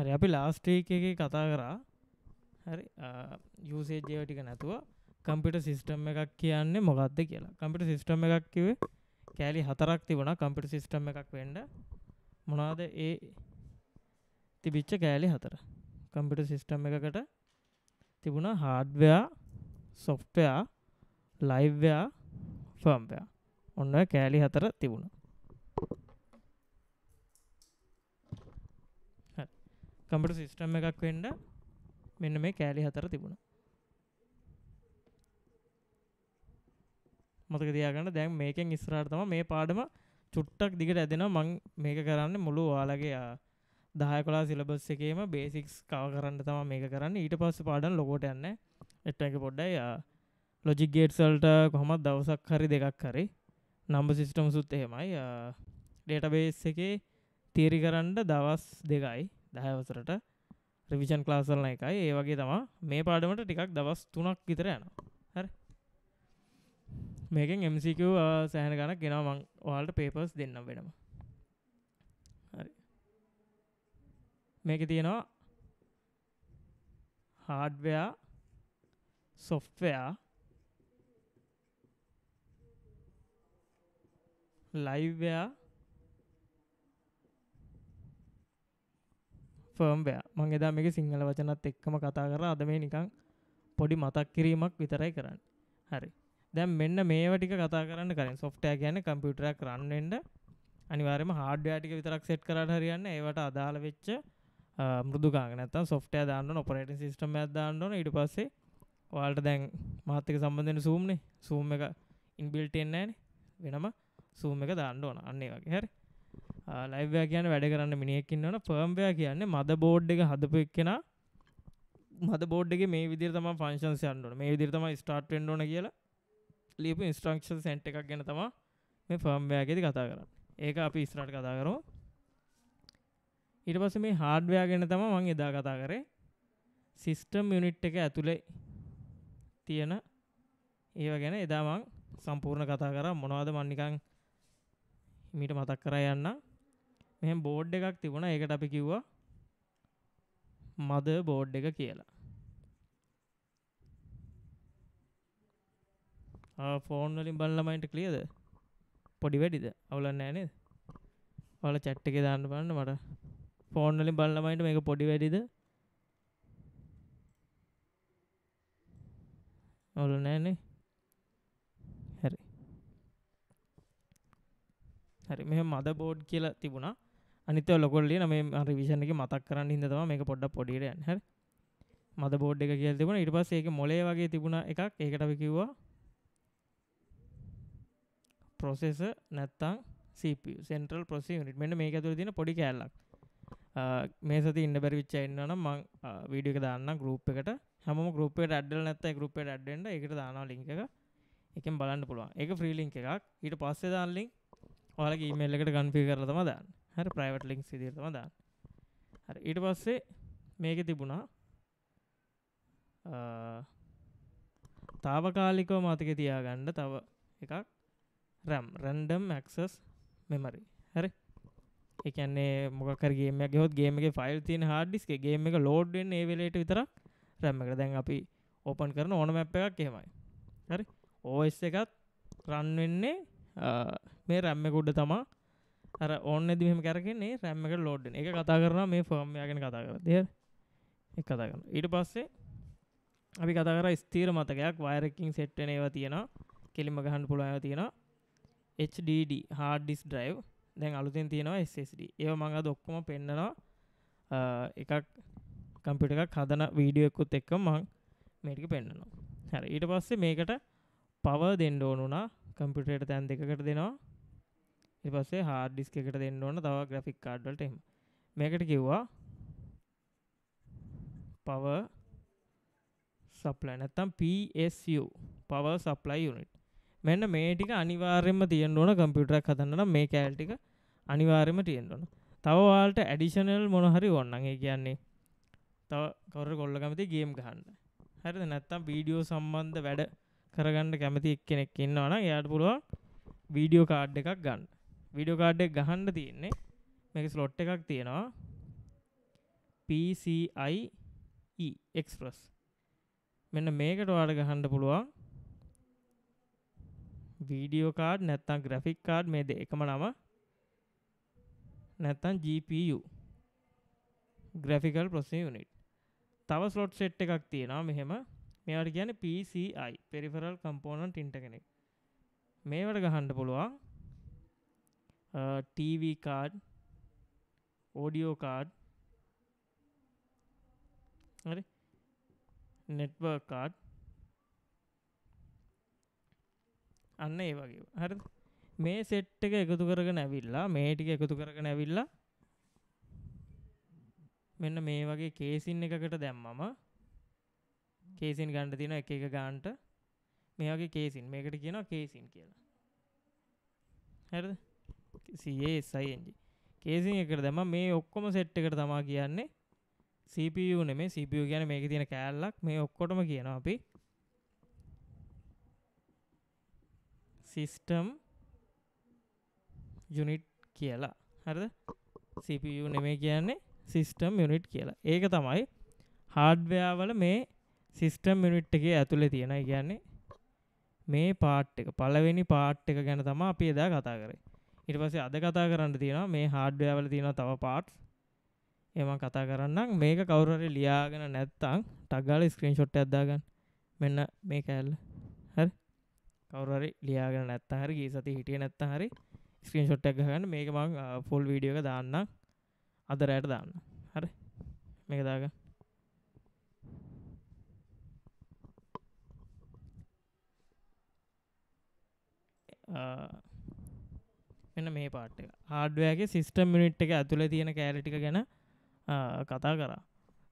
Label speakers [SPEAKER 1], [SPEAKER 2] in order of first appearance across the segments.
[SPEAKER 1] හරි අපි ලාස්ටේක එක කතා කරා හරි යසේජයෝ ටික නැතුව කම්පිට සිිස්ටම් එකක් කියන්නේ මොකක්ද කියලා කම්පිට සිිස්ටම් එකක් කිවේ කෑලි හතරක් තිබුණ කම්පිට සිිස්ටම් එකක් වෙන්ඩ මොනාද ඒ තිබිච්ච කෑලි හතර කම්පිට සිිස්ටම් එකකට තිබුණ හාඩ්වයා සොෆ්ටයා ලයිව්‍යයා ෆර්ම්පයා ඔන්න කෑලි හතර තිබුණා කම්පට සිිස්ටම් එකක් වෙන්ඩ මෙන්න මේ කෑලි හතර තිබුණ මතක දයාගන්න දැන් මේකෙන් ඉස්රාර්තම මේ පාඩම චුට්ටක් දිගට ඇදෙන මං මේක කරන්න මුළු වාලගේ දහය කොලා සිලබස් එකේම බේසික්ස් කාව කරන්න තම මේක කරන්න ඊට පස්ස පාඩන් ලොකෝට යන්න එට එක පොඩ්ඩයි ලොජිගේට්සල්ට කොහොමත් දවසක් හරි දෙකක් හරි නම්බ සිිස්ටම් සුත් එහෙමයි ඩේටබේස් එකේ තීරි කරන්න දවස් දෙකයි දහවසරට රිවිෂන් ක්ලාසරන එකයි ඒ වගේ තමා මේ පාඩමට ටිකක් දවස් තුනක් විතර යන හරි මේකෙන් MCQ සෑහන ගණක් ගෙනවා මං ඔයාලට පේපර්ස් දෙන්නම් වෙනම හරි මේක තියෙනවා හාඩ්වයා සොෆ්ටවයා ලයිවයා ෆර්ම්වෑ මං එදා මේක සිංහල වචනත් එක්කම කතා කර අද මේ නිකං පොඩි මතක් කිරීමක් විතරයි කරන්න හරි දැම් මෙන්න මේවටික කතා කරන්න කරින් සොෆ්ටය ගැන කම්පියුටරක් කරන්නට අනිවාරම හාඩ්‍යයාටික විතරක් සෙට් කරට හරියන්න ඒවට අදාළ වෙච්ච මුදගනත සොෆ්ටය දාන්න ඔපරට සිිටම දාන්නන ඉට පස්සේ වාල්ට දැන් මාතක සම්බන්ධන සූම්නේ සූම් එක ඉන්බිල්ටෙන්නෑන වෙනම සූම් එක දාන්න ඕන අන්නේ වගේ හැරි ලයිවයා කියන වැඩ කරන්න මිනිියකින් වන පර්ම්බයා කියන්නේ මද බෝඩ් එක හදපු එක්කෙන මද බෝඩ් එක මේ විදිර තම ෆංශන් යන්ඩුවන මේ විදිර තම ස්ටාර්ට්ෙන්ඩෝන කියලා ලියපු ඉස්ට්‍රක්ෂන් සැන්ට් එකක් ගැන තමා මේ ෆර්ම්බයාගෙද කතා කරන්න ඒක අපි ඉස්රට කතා කරෝ ඉට පස මේ හාඩ්වයා ගෙන තම මං එදා කතා කරේ සිිස්ටම් යුනිට් එක ඇතුළේ තියෙන ඒව ගැන එදාමං සම්පූර්ණ කතා කර මොනවාද මන්නිකං මිට මතක් කර යන්න මෙහම බෝඩ් එකක් තිබුණ ඒකට අපි කිව්වා මද බෝඩ් එක කියලා ෆෝන් වලින් බල්ලමයින්ට කලියද පොඩි වැඩිද අවුලන්න ෑනේ වල චැට්ට එක දාන්න පන්න මට ෆෝන් වලින් බල්ලමයින්ට මේක පොඩි වැඩිද ඔවුල නෑනේ හැරි හරි මෙ මද බෝඩ් කියලා තිබුණා අනිත ලොකොල්ලිය මේ රිවිෂණ එක මතක් කරන්න හිදතම මේ පොඩ්ඩ පොඩිට යන්න හැ මද බෝඩ් එක කියල් තිබුණ ඉට පස්ස ඒක මොලේ වගේ තිබුණ එකක් ඒකටව කිව්වා පොසෙස නැත්තං සෙන්ටල් පොසි නිට මෙට මේක තුර තින පොඩි කෑල්ලක් මේ සති ඉන්න බැරිවිච්ච එන්නන මං වීඩියක දාන්න ගරුප් එකට හම ගරුපේ අඩල් නැත ගරුපේ අඩ්ඩට එකට දාන ලික එකෙන් බලන්න පුළුවන් එක ෆ්‍රීලිං එකක් ඊට පස්සේ දාල්ලිින් ඔයාලගේ ඉමල්ලකට ගන්පි කරලතම දාන්න හර ප්‍රයිවට් ලිංක් සිදිරතම දාන්න හරි ඊට පස්සේ මේක තිබුණා තාවකාලිකව මතක තියාගන්න තව එකක් රැම් රැන්ඩම් ඇක්සස් මෙමරි හරි එකන්නේ මොකරගේම ගොත් ගේමගේ ෆයිල් තින හාඩිස්ක ගේම එක ලෝඩ්ෙන් ඒ වෙලට විතරක් රැම් එකට දැන් අපි ඕපන් කරන ඕන මැප් එකක් එහෙමයි හරි ඕස් එකත් රන් වෙන්නේ මේ රැම්මකුඩ තමා අර ඕන්න දිම කරන්නේ රැම්මක ලෝඩ්න එක කතා කරන මේ ෆර්ම්යගෙන කතා කර දෙය එක කතා කරන ඊට පස්සේ අපි කතා කර ස්තීර මතකයක් වයරකින් සෙට්ටන ඒව තියෙන කෙලිම ගහන් පුළුව තියෙන HDD හාඩ ඩිස් ඩ්‍රයිව් දැන් අලුතින් තියෙනවා SSD ඒ මඟ දොක්කොම පෙන්න්නනවා එකක් කම්පිට එකක් හදන වීඩියකුත් එක්ක මං මේටික පෙන්න්නනවා හැර ඊට පස්සේ මේකට පව දෙන්ඩ ඕනුනා කම්පිටට තැන් දෙකට දෙනවා එපස්සේ හාඩ් ඩිස්ක් එකට දෙන්න ඕන තව ග්‍රෆික් කාඩ් වලට එහෙම. මේකට කිව්වා power supply නැත්තම් PSU power supply unit. මෙන්න මේ ටික අනිවාර්යයෙන්ම තියෙන්න ඕන කම්පියුටර් එකක් හදන්න නම් මේ කෑල් ටික අනිවාර්යයෙන්ම තියෙන්න ඕන. තව ඔයාලට ඇඩිෂනල් මොන හරි ඕන නම් ඒ කියන්නේ තව කවුරු කොල්ල කැමති ගේම් ගහන්න. හරිද නැත්තම් වීඩියෝ සම්බන්ධ වැඩ කරගන්න කැමති එක්කෙනෙක් ඉන්නවා නම් එයාට පුළුවන් වීඩියෝ කාඩ් එකක් ගන්න. විඩියෝ කාඩ් එක ගහන්න තියෙන්නේ මේක ස්ලොට් එකක් තියෙනවා PCIe Express මෙන්න මේකට ඔයාලට ගහන්න පුළුවන් වීඩියෝ කාඩ් නැත්නම් ග්‍රැෆික් කාඩ් මේ දෙකම නම නැත්නම් GPU graphical processing unit තව ස්ලොට් සෙට් එකක් තියෙනවා මෙහෙම මේවට කියන්නේ PCI peripheral component interconnect මේවට ගහන්න පුළුවන් uh, TV card, audio card, හරි network card අන්න ඒ වගේ හරි මේ සෙට් එක එකතු කරගෙන ඇවිල්ලා මේ ටික එකතු කරගෙන ඇවිල්ලා මෙන්න මේ වගේ කේසින් එකකට දැම්මම කේසින් ගන්න තියෙන එක එක ගන්නට මේ වගේ කේසින් මේකට කියනවා කේසින් කියලා හරිද සයිජ කේසි එකට දම මේ ඔක්කොම සෙට් එකට තමා කියන්නේ CPU නෙමේ CPU ගැන මේක තියෙන කෑල්ලක් මේ ඔක්කොටම කියනවා අපි සිිස්ටම් යුනිට් කියලා හරද CPU නෙමේ කියන්නේ සිිස්ටම් යුනිට් කියලා ඒක තමයි හාඩ්වයාවල මේ සිිස්ටම් යුනිට් එක ඇතුළෙ තියෙනයි කියන්නේ මේ පාට් එක පලවෙනි පාට් එක ගැන තම අපි එදා කතා කරේ ඉට පස්සේ අද කතා කරන්න තියෙන මේ හාඩ්‍යවල තියෙන තව පාට්ස් එම කතා කරන්න මේක කවුරට ලියාගෙන නැත්තං ටක්ගාල ස්ක්‍රීන් ෂොට් ඇදදාගන්න මෙන්න මේ කෑල්ල හරි කවරරි ලියාගෙන නැත්ත හරි ගේ සති හිටිය නැත්ත හරි ස්ක්‍රීන් ෂොට් එක ගන්න මේක මං ෆොල් වීඩියෝ එක දාන්න අද රෑට දාන්න හරි මේක දාග ආ මෙන්න මේ පාට් එක ආඩ්වයාගේ සිිස්ටම් මිනිට් එක ඇතුළ තියෙන කෑලටික ගැන කතා කරා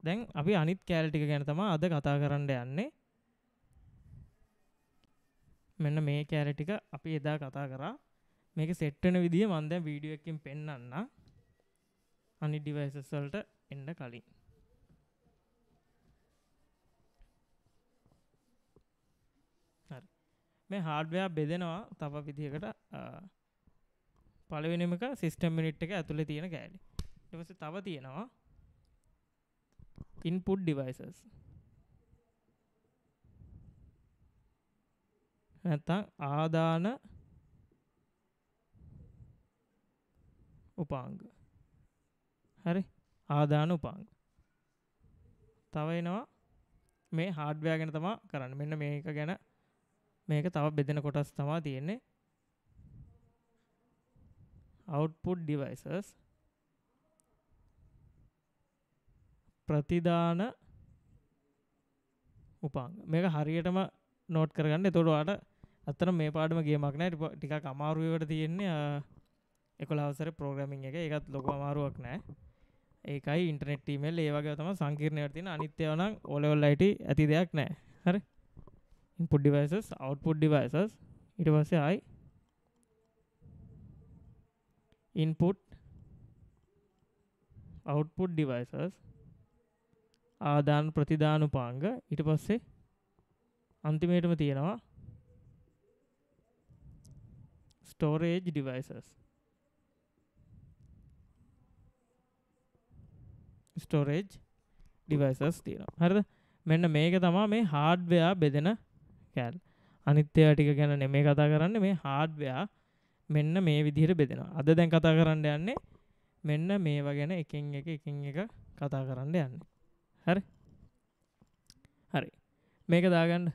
[SPEAKER 1] දැන් අපි අනිත් කෑලටික ගැන තම අද කතා කරන්න යන්නේ මෙන්න මේ කෑලටික අපි එදා කතා කරා මේක සෙට්ටන විදිහ මන්ද වීඩියුවකින් පෙන්න්න අනි ඩිවයිසස්වලට එන්න කලින් මේ හාඩ්වයා බෙදෙනවා තව විදිහකට පලවෙනමක සිිස්ටම් මිනිට් එක ඇතුළ තියෙන කෑලි ටස තව තියෙනවා ඉන්පුට් ඩිවයිසස් නැතං ආදාන උපාංග හරි ආදාන උපාංග තවයිනවා මේ හාඩ්වයා ගැන තමා කරන්න මෙන්න මේක ගැන මේක තව බෙදෙන කොටස් තමා තියෙන්නේ output devices ප්‍රතිදාන උපංග මේක හරියටම නෝට් කරගන්න එතකොට ඔයාලට අත්තර මේ පාඩම ගියමක් නැහැ ටිකක් අමාරුවකට තියෙන්නේ 11 වසරේ ප්‍රෝග්‍රෑමින් එක ඒකත් ලොකු අමාරුවක් නැහැ ඒකයි ඉන්ටර්නෙට් ඊමේල් ඒ වගේ තමයි සංකීර්ණ වෙලා තියෙන අනිත් ඒවා නම් all level IT ඇති දෙයක් නැහැ හරි input devices output devices ඊට පස්සේ ආයි input output devices ආදාන ප්‍රතිදානුපාංග ඊට පස්සේ අන්තිමේටම තියෙනවා storage devices storage devices තියෙනවා හරිද මෙන්න මේක තමා මේ hardware බෙදෙන කෑල් අනිත්‍යය ටික ගැන නෙමේ කතා කරන්න මේ hardware මෙන්න මේ විදිහට බෙදෙනවා අද දැන් කතා කරන්න යන්නේ මෙන්න මේවා ගැන එකින් එක එකින් එක කතා කරන්න යන්න හරි හරි මේක දාගන්න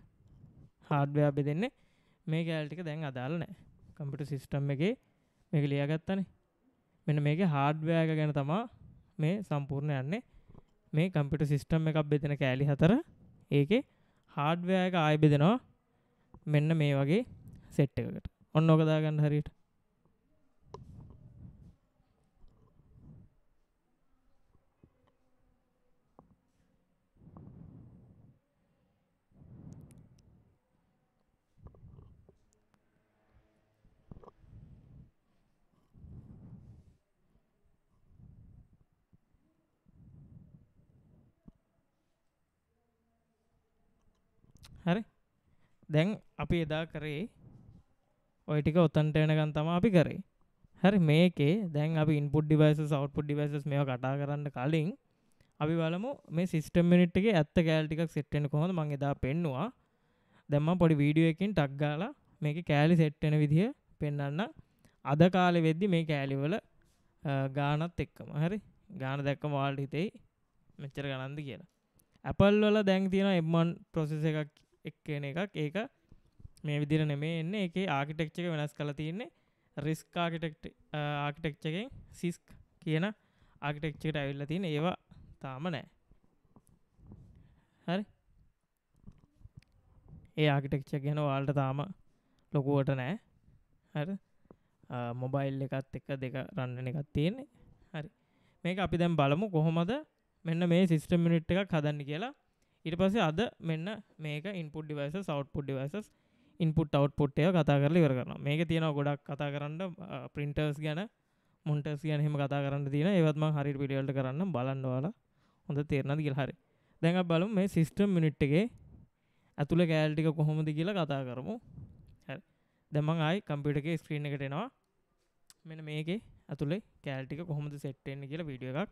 [SPEAKER 1] හාඩ්වයා බෙදෙන්නේ මේ කෑල්ටික දැන් අදාල නෑ කම්පිට සිිස්ටම් එක මේක ලියගත්තනේ මෙන මේක හාඩ්වෑක ගැන තමා මේ සම්පූර්ණ යන්නේ මේ කම්පිට සිිස්ටම් එකක් බෙදෙන කෑලි හතර ඒක හාඩ්වෑක ආය බෙදෙනවා මෙන්න මේ වගේ සෙට් එකකට ඔන්න ඕකදාගන්න හරිට දැන් අපි එදා කරේ ඔය ටික ඔතන්ට එනකන් තමයි අපි කරේ. හරි මේකේ දැන් අපි ඉන්පුට් ඩිවයිසස් අවුට්පුට් ඩිවයිසස් මේවා කතා කරන්න කලින් අපි බලමු මේ සිස්ටම් යුනිට් එකේ ඇත්ත කෑල් ටිකක් සෙට් වෙන්නේ කොහොමද මම එදා පෙන්නුවා. දැන් මම පොඩි වීඩියෝ එකකින් ටක් ගාලා මේකේ කෑලි සෙට් වෙන විදිය පෙන්වන්න. අද කාලේ වෙද්දි මේ කෑලි වල ගානත් එක්කම හරි. ගාන දැක්කම ඔයාලට හිතෙයි මෙච්චර ගණන්ද කියලා. Apple වල දැන් තියෙනවා M1 processor එකක් එක්කන එකක් ඒක මේ විදිර නෙමේ එන්න එක ආකිටෙක්්චක වෙනස් කළ තියන්නේ රිස්ක ආකිටෙක්් ආකිටෙක්්චකෙන් සිස්ක් කියන ආකිටෙක්්චකට ඇවිල්ල තියෙන ඒවා තාම නෑ හරි ඒ ආකිටෙක්්ච ගැන වාල්ට තාම ලොකුවට නෑ හරි මොබයිල් එකත් එක්ක දෙක රන්න එකත් තියෙන්නේ හරි මේක අපි දැම් බලමු කොහොමද මෙන්න මේ සිිස්ටම් මිනිට් එකක් හදන්න කියලා ඉට පස්සේ අද මෙන්න මේක ඉන්පුට් ඩිවයිස සවට්පුට් ඩිවයිසස් ඉන්පුට් අවට්පුට්ය කතා කරල වරගන්න මේක තියෙන ගොඩක් කතා කරන්න පින්ටර්ස් ගැන මුන්ටර්ස් ගැන හෙම කතා කරන්න තියෙන ඒවත්ම හරි පිටියල්ට කරන්න බලන්නවාල හොඳ තේරණද කියල් හරි දැඟ බලු මේ සිිස්ටම් මිනිට්ගේ ඇතුළ කෑල්ටික කොහොමද කියලා කතා කරමු දැමන් ආයි කම්පිටගේ ස්ක්‍රීන එකටෙනවා මෙන මේකේ ඇතුළේ කෑල්ටික කොහොමද සෙට්ටෙන්න්න කියලා විඩිය එකක්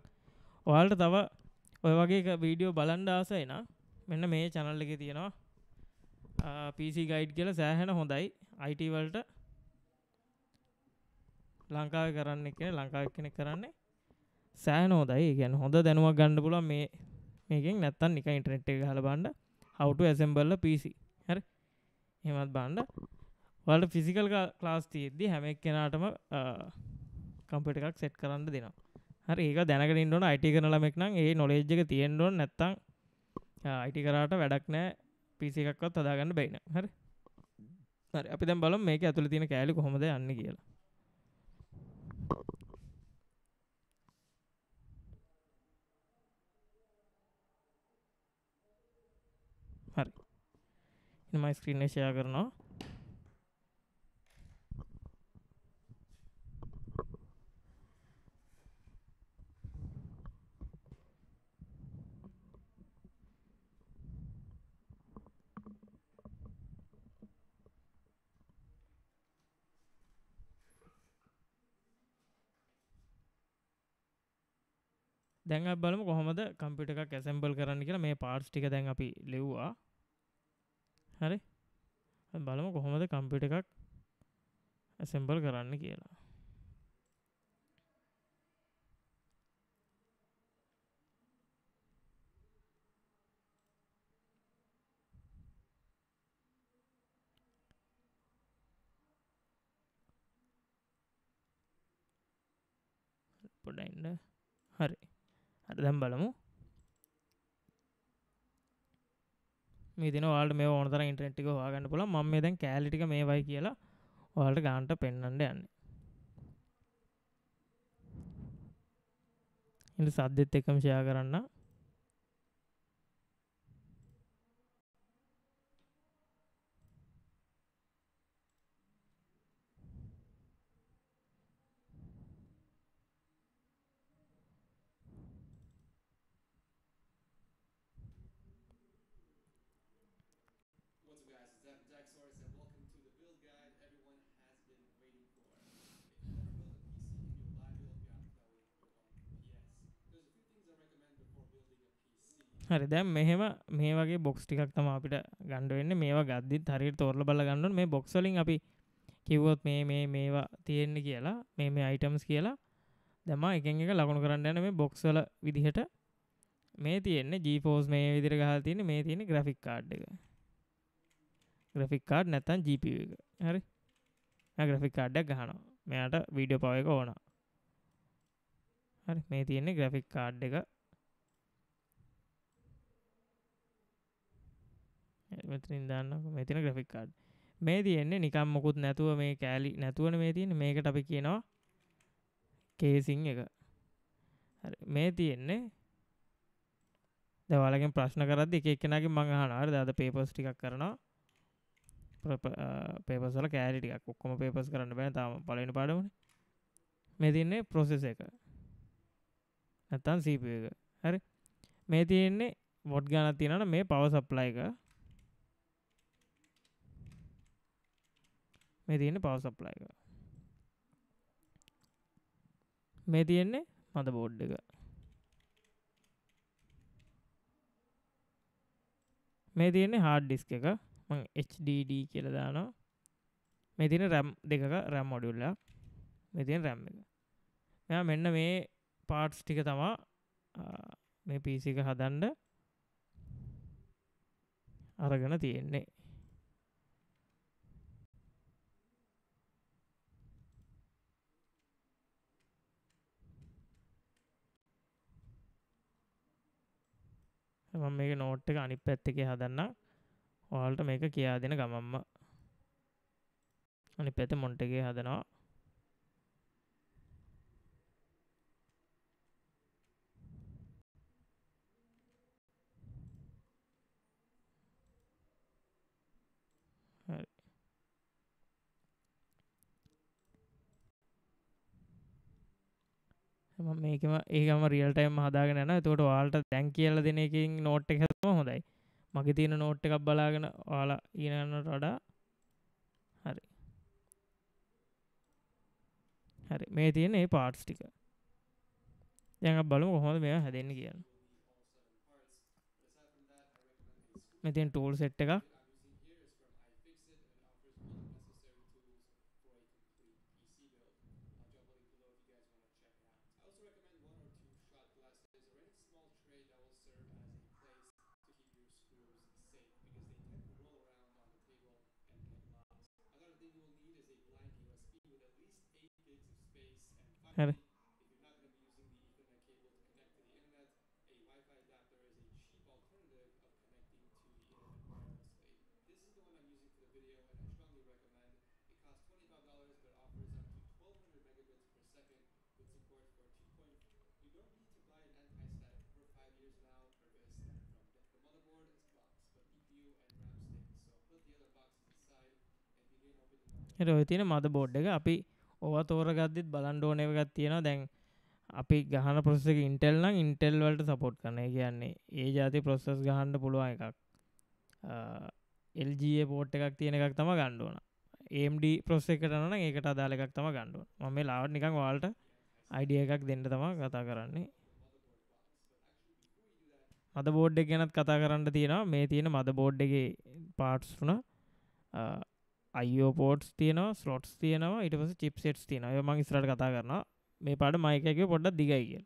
[SPEAKER 1] ඔයාල්ට තව ඔය වගේ වීඩියෝ බලන්ඩාසයනා මෙන්න මේ චැනල් එක තියෙනවා පිසි ගයිඩ් කියල සෑහෙන හොඳයි අයිටවල්ට ලංකාව කරන්න එක ලංකාවක් කෙනෙ කරන්නේ සෑන හොදයි ගැන හොඳ දැනුවක් ගණ්ඩ පුල මේ මේකින් නැත්තන් නික ඉන්ටනෙට් එක හල බන්ඩ හවට ඇසම්බල්ල පිසි හැර හෙමත් බාන්ඩ වලට ෆිසිකල් ක්ලාස් තියද්දි හැමෙක් කෙනාටම කම්පට එකක් සෙට් කරන්න දෙනවා හරි ඒක දැනක ඉන්නන අයිට කරනලමෙක්නම් ඒ නොලේජ්ජක තියෙන්ඩුවන් නැත්තං අයිටි කරාට වැඩක් නෑ පිසි එකක්වත් හදාගන්න බයින හරි හරි අපි දැන් බලමු මේක ඇතුළේ තියෙන කෑලි කොහොමද යන්නේ කියලා හරි මයි ස්ක්‍රීන් එක ෂෙයා කරනවා දැන් බලම කොහොමද කම්පිට එකක් ඇසම්බල් කරන්න කියලා මේ පාර්ස් ටික දැන් අපි ලෙව්වා හරි බලම කොහොමද කම්පිට එකක් ඇසම්බල් කරන්න කියලා පොඩයින්න හරි දැම් බලමු මේතින වාට මේ ඕනතර ඉන්ට්‍රෙන්ට්ික වාගන්න පුල ම මේ දැන් කෑලිටික මේ වයි කියලා වාලට ගාන්ට පෙන්නට යන්න ඉට සද්ධෙත් එකම ෂයා කරන්න හරි දැම් මෙහෙම මේ වගේ බොක්ස් ටිකක් තම අපිට ගණ්ඩුවන්න මේවා ගද්දි හරිර තෝරල බල ගන්නන් මේ බොක්සලින් අපි කිව්වොත් මේ මේ මේවා තියෙන්නේ කියලා මේ මේ අයිටම්ස් කියලා දැම එක එක ලකුණු කරන්න යන මේ බොක්සල විදිහට මේ තියෙන්නේ ජීපෝස් මේ විදිර ගහල් තියෙන මේ තියෙන ග්‍රෆික් කාඩ් එක ග්‍රෆික් කාඩ් නැත්තන් ජීප එක හරි ග්‍රෆික් කාඩ්ඩක් ගහනවා මෙයාට වීඩියෝ පව එක ඕන හරි මේ තියෙන්නේ ග්‍රෆික් කාඩ් එක මෙතරින් දන්න මෙතින ග්‍රෆික් කාඩ් මේ තියෙන්නේ නිකම් මොකුත් නැතුව මේ කෑලි නැතුවන මේ තියෙන මේකට අපි කියනවා කේසින් එක මේ තියෙන්නේ දවලගෙන් ප්‍රශ්න කරද එක එක්කෙනගේ මං අහනාර දද පේපස් ටික් කරනවා පේපසල කෑරිටික් ඔක්කොම පේපස් කරන්න බෑ තම පලන පාඩමන මේ තින්නේ ප්‍රොසෙස එක නැත්තන් සීප එක හරි මේ තියෙන්නේ වොඩ් ගාන තියනට මේ පව සප්ලයි එක මේ තියෙන පව සප්ලයි එක මේ තියෙන්නේ මද බෝඩ් එක මේ තියෙන්නේ හාඩ් ඩිස්ක එක මං HDD කියලා දානවා මේ තියෙන RAM දෙකක RAM මොඩියුල් එකක් මේ තියෙන RAM එක මෙයා මෙන්න මේ පාර්ට්ස් ටික තමා මේ PC එක හදන්න අරගෙන තියෙන්නේ මම මේ නෝට් එක අනිත් පැත්ත එකේ හදන්නම් ඔයාලට මේක කියා දෙන ගමම්ම අනිත් පැත්තේ මොන්ට් එකේ හදනවා මේකම ඒකම රියල්ටයිම් හදාගෙන න තොට වාල්ට දැන් කියල දෙන එකින් නෝට් එක හම හොඳයි මගේ තියෙන නෝට් එකක් බලාගෙන වාලා ඉනන්නට වඩා හරි හරි මේ තියෙන ඒ පාට්ස් ටික යඟ බලමු කොහොඳ මෙ හැදෙන්න්න කියන්න මෙතින් ටූල් සෙට් එකක් Have it. රෝතින මද බෝඩ් එක අපි ඕවා තෝරගදදිත් බලන්ඩ ඕනවගත් තියෙනවා දැන් අපි ගහන පොසෙක ඉන්ටෙල් නම් ඉන්ටෙල් වලට සපෝට් කන කියන්නේ ඒ ජාති ප්‍රොසෙස් ගහන්ඩ පුළුවන් එකක් එල්ජයේ පෝට් එකක් තියෙන එකක් තම ගණ්ඩුවන ඒම්ඩ ප්‍රොස් එකටන ඒකට අදාල එකක් තම ගණ්ඩුව මම ලාවට නිකං වාල්ට අයිඩිය එකක් දෙන්නට තම කතා කරන්නේ මද බෝඩ් ගැනත් කතා කරන්න තියෙනවා මේ තියෙන මද බෝඩ්ඩගේ පාට්ස් වුණ අයෝපෝට්ස් තියනවා ස්ලොට්ස් තියනවා ඉට පස චිප්සෙට්ස් තියන යම ස්රට කතා කරන මේ පාඩ මයිකක පොඩ්ඩ දිගයි කිය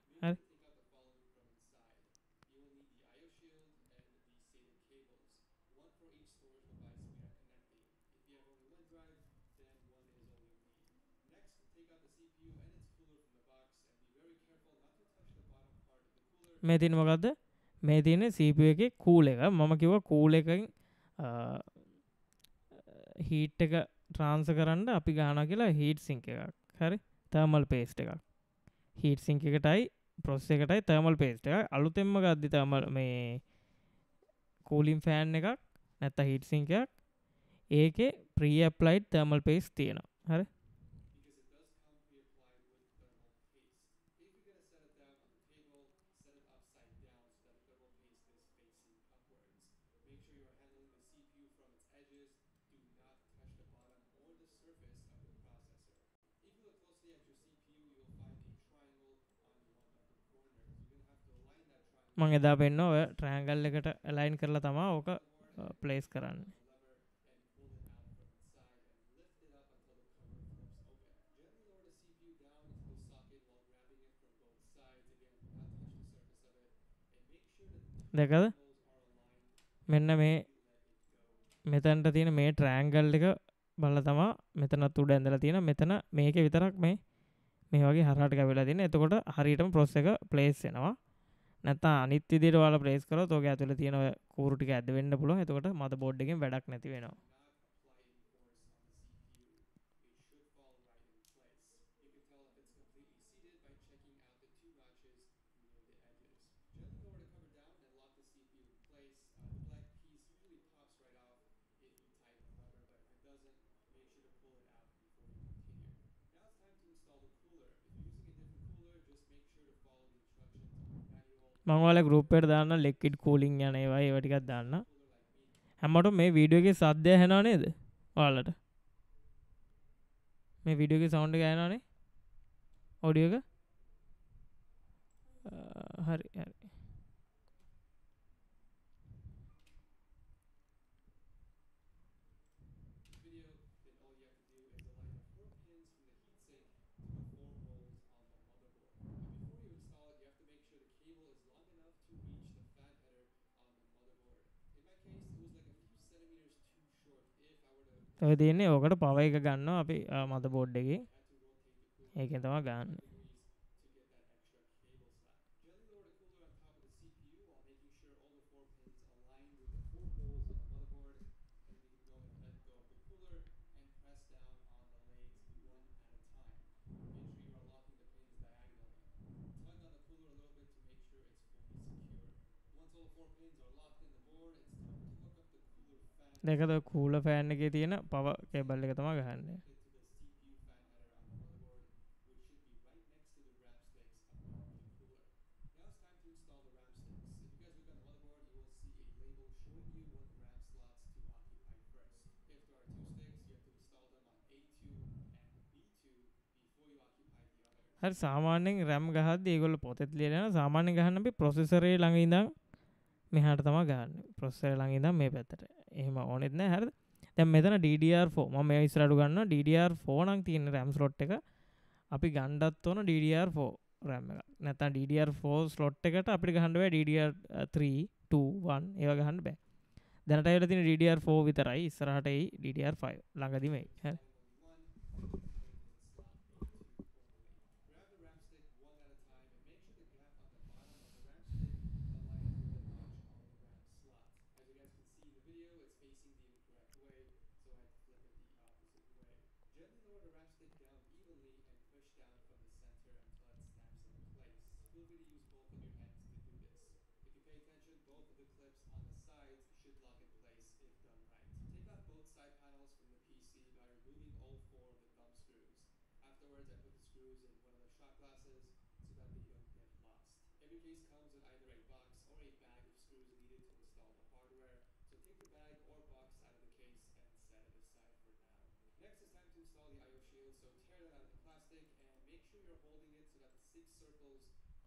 [SPEAKER 1] මේ තින මොකක්ද මේ තියන සීප එක කූල එක මම කිව කූල එකින් හීට් එක ට්‍රාන්ස කරන්න අපි ගාන කියලා හීට් සිංක එකක් හරි තර්මල් පේස්ට එකක් හීට් සිංක එකටයි ප්‍රොස්ස එකටයි තර්මල් පේස්ට එක අලුතෙම්ම ගද්දි තර්මල් මේ කූලින් ෆෑන් එකක් නැත්ත හිට් සිංකයක් ඒකේ ප්‍රී ඇප්ලයිට් තර්මල් පේස් තියෙනවා හරි මං එදා පෙන්න්න ඔය ට්‍රෑන්ගල් එකට ඇලයින් කරලා තමා ඕක ප්ලේස් කරන්න දෙකද මෙන්න මේ මෙතැන්ට තියෙන මේ ට්‍රෑන්ගල් එක බල තමා මෙතනත් උඩ ඇඳල තියෙන මෙතන මේක විතරක් මේ මේ වගේ හරට කැවෙලා තින එතකොට හරිටම ප්‍රොස් එක ප්ලේස් එෙනවා නැත අනිත් විදිර වාල ප්‍රේස් කරොත් ඔගේ ඇතුළ තියෙන කූරුටික ඇද වෙන්න පුළුවන් එතකොට මත බෝඩ්ඩගෙන් වැඩක් නැති වෙනවා මංවාල ගරුප්පයට දාන්න ලෙක්කිට් කූලින් යන ඒවා ඒවටිකත් දන්න හැමට මේ වීඩියෝගේ සද්ධය හැනා නේද ඔයාලට මේ විඩියෝගේ සෞන්ඩ ගෑනනේ ඔඩියක හරි හරි ඔය තියන්නේ ඕකට පව එක ගන්න අපි මත බෝඩ්ඩකින් ඒකෙන් තමා ගන්න දෙකද කූල ෆෑන් එක තියෙන පව කැබල් එක තමා ගහන්නේ හරි සාමාන්‍යෙන් රැම් ගහද ඒගොල පොතෙත් ලියලන සාමාන්‍ය ගහන්න අපි ප්‍රොසෙසරේ ළඟ ඉඳම් මෙහට තම ගන්න ප්‍රොස්සර ළඟ ඉඳම් මේ පැත්තට එහම ඕනෙත් නෑ හරද දැ මෙතන ඩඩෝ ම මේ විස්රට ගන්න ඩඩෝ නක් තියෙන රැම් ලොට් එක අපි ගණ්ඩත් ඕන ඩඩෝ රැම් එක නැත ඩඩෝ ස්ලොට් එකට අපි ගහන්ඩුව ඩඩ321 ඒව ගහන්න බෑ දැනට වෙල තින ඩඩෝ විතරයි ඉස්රහටයි ඩඩ5 ලඟදිමයි හැ
[SPEAKER 2] classes so that they don't get lost. Every case comes with either a box or a bag of screws needed to install the hardware, so take the bag or box out of the case and set it aside for now. Next it's time to install the I.O. shield, so tear that out of the plastic and make sure you're holding it so that the six circles are on the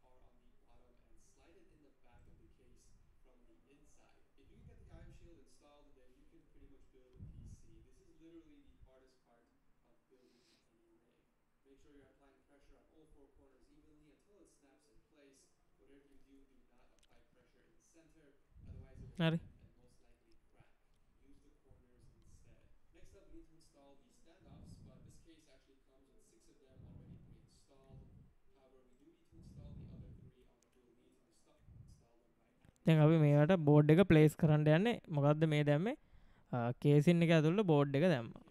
[SPEAKER 2] bottom and slide it in the back of the case from the inside. If you can get the I.O. shield installed, then you can pretty much build a PC. This is literally the Make sure you're applying pressure on all four corners evenly until it snaps in place. Whatever you do, do not apply pressure in the center, otherwise it will and most likely crack. Use the corners
[SPEAKER 1] instead. Next up, we need to install the standoffs, but this case actually comes with six of them already pre-installed. However, we do need to install the other three, although we will need to install them right now. දැන් අපි මේකට board එක place කරන්න යන්නේ මොකක්ද මේ දැම්මේ casing එක ඇතුළට බෝඩ් එක දැම්මා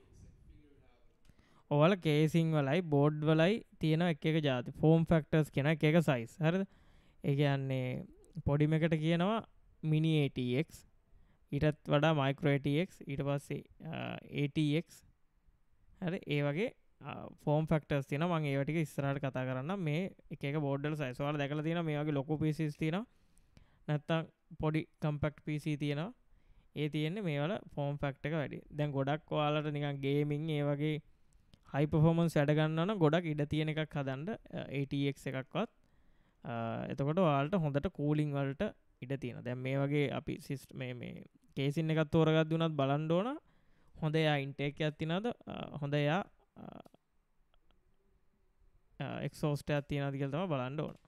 [SPEAKER 1] ඕවල කේසින් වලයි බෝඩ් වලයි තියෙන එක එක ජාති ෆෝම් ෆක්ටර්ස් කෙන එක සයිස් හරද ඒගන්නේ පොඩිම එකට කියනවා මිනිටක් ඉටත් වඩා මයිකරටක් ඊට පස්සේ හරි ඒ වගේ ෆෝම් ෆක්ටර්ස් තින මං ඒවටික ස්රට කතා කරන්න මේ එක බෝඩ්ඩල් සයිස්වාල දැකල තින මේ වගේ ලොකු පිසිස් තින නැත්තං පොඩි කම්පෙක්් පිසි තියෙනවා ඒ තියෙන්නේ මේවල ෆෝම් ෆක්ට එක වැඩි දැන් ගොඩක් වාලට නිකන් ගේමින් ඒ වගේ හයි පොෆෝමන් සැඩගන්නන ගොඩක් ඉඩ තියෙන එකක් හදන්ඩ ATX එකක්වත් එතකොට වාල්ට හොඳට කූලිං වලට ඉඩ තියෙන දැම් මේ වගේ අපි සිිස්ට මේ මේ කේසින් එකත් තෝරගත් දුනත් බලන්ඩෝන හොඳ එයා ඉන්ටේක ඇතිනද හොඳ එයා එක්සෝස්ට ඇත්තිනතිකල්තම බලන්ඩ ඕන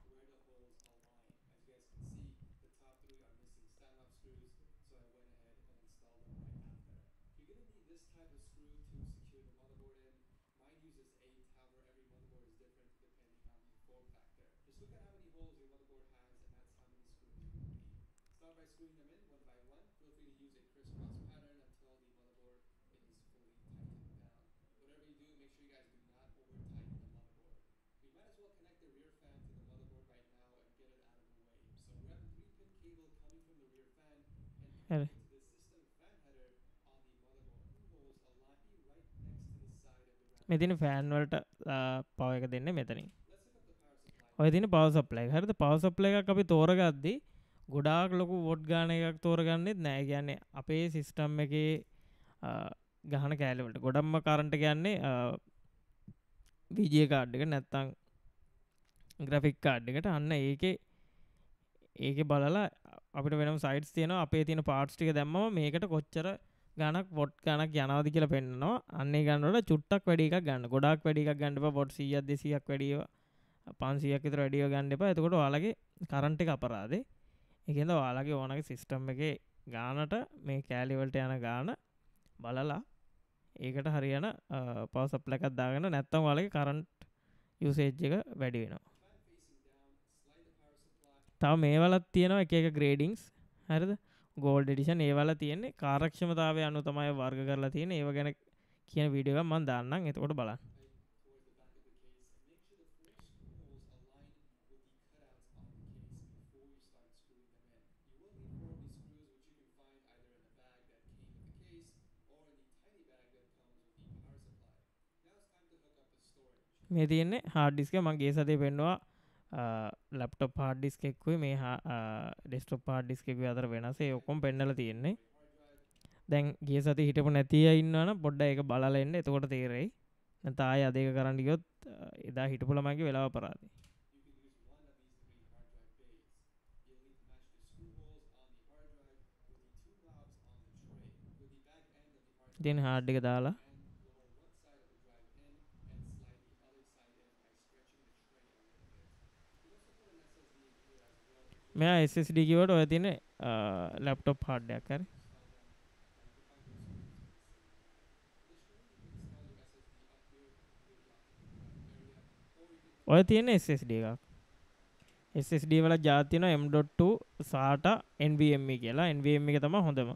[SPEAKER 1] මෙතින ෆෑන්වලට පව එක දෙන්න මෙතනින් ඔයතින පවසප්ලයි හරිද පවසප්ල එකක් අපි තෝරගත්දි ගොඩාක් ලොකු වොඩ් ගාන එකක් තෝරගන්නෙත් නෑ කියන්නේ අපේ සිිස්ටම් එක ගහන කෑලවට ගොඩම්ම කරන්ට කියන්නේ විජය කාඩ්ඩක නැත්තං ග්‍රෆික් කාඩ්ඩකට අන්න ඒක ඒක බලලා අපිට වෙනම් සයිටස් තියෙන අපේ තියෙන පාට්ස්ටික දැම්ම මේකට කොච්චර ගණක් පොට් ගණක් යනවද කියලා පෙන්නවා අන්නේ ගන්නට චුට්ටක් වැඩි එකක් ගන්න ගොඩක් වැඩි එකක් ගන්න එපා පොට් 100ක් 200ක් වැඩිව 500ක් විතර වැඩිව ගන්න එපා එතකොට ඔයාලගේ කරන්ට් එක අපරාදේ ඒකෙන්ද ඔයාලගේ ඕනගේ සිස්ටම් එකේ ගානට මේ කෑලි වලට යන ගාන බලලා ඒකට හරියන පවර් සප්ලයි එකක් දාගෙන නැත්නම් ඔයාලගේ කරන්ට් යූසේජ් එක වැඩි වෙනවා තව මේවලත් තියෙනවා එක එක ග්‍රේඩින්ග්ස් හරිද ගෝල්ඩ ඩිෂන් ඒවල තියෙන්නේ කාරක්ෂමතාවය අනු තමයි වර්ග කරලා තියෙන ඒව ගැන කියන වීඩියුවක් මන් දන්නම් එතකොට බලන්න මේ තියෙන්නේ හාඩ්ඩිස්ක මගේ සතය පෙන්වා ලප්ට පාඩ්ඩිස් එකෙක්වයි මේ හා ඩෙස්ටෝ පාඩ්ඩිස්කෙක් අතර වෙනසේ ඔකොම් පෙන්නල තියෙන්නේ දැන් ගිය සති හිටපු නැතිය ඉන්නවන පොඩ්ඩ එක බලලෙන්න එතකොට තේරෙයි නතාය අදක කරන්නගියොත් එදා හිටපුලමගේ වෙලාව පරාදි දෙන් හාඩ්ඩික දාලා මෙයා SSDකිවට ඔය තින ලැප්ටොප් හාඩ්ඩයක් කර ඔය තියෙන SSD එකක් SSD වල ජාතින M.2 සාට NVMe කියලා NVMe එක තමයි හොඳම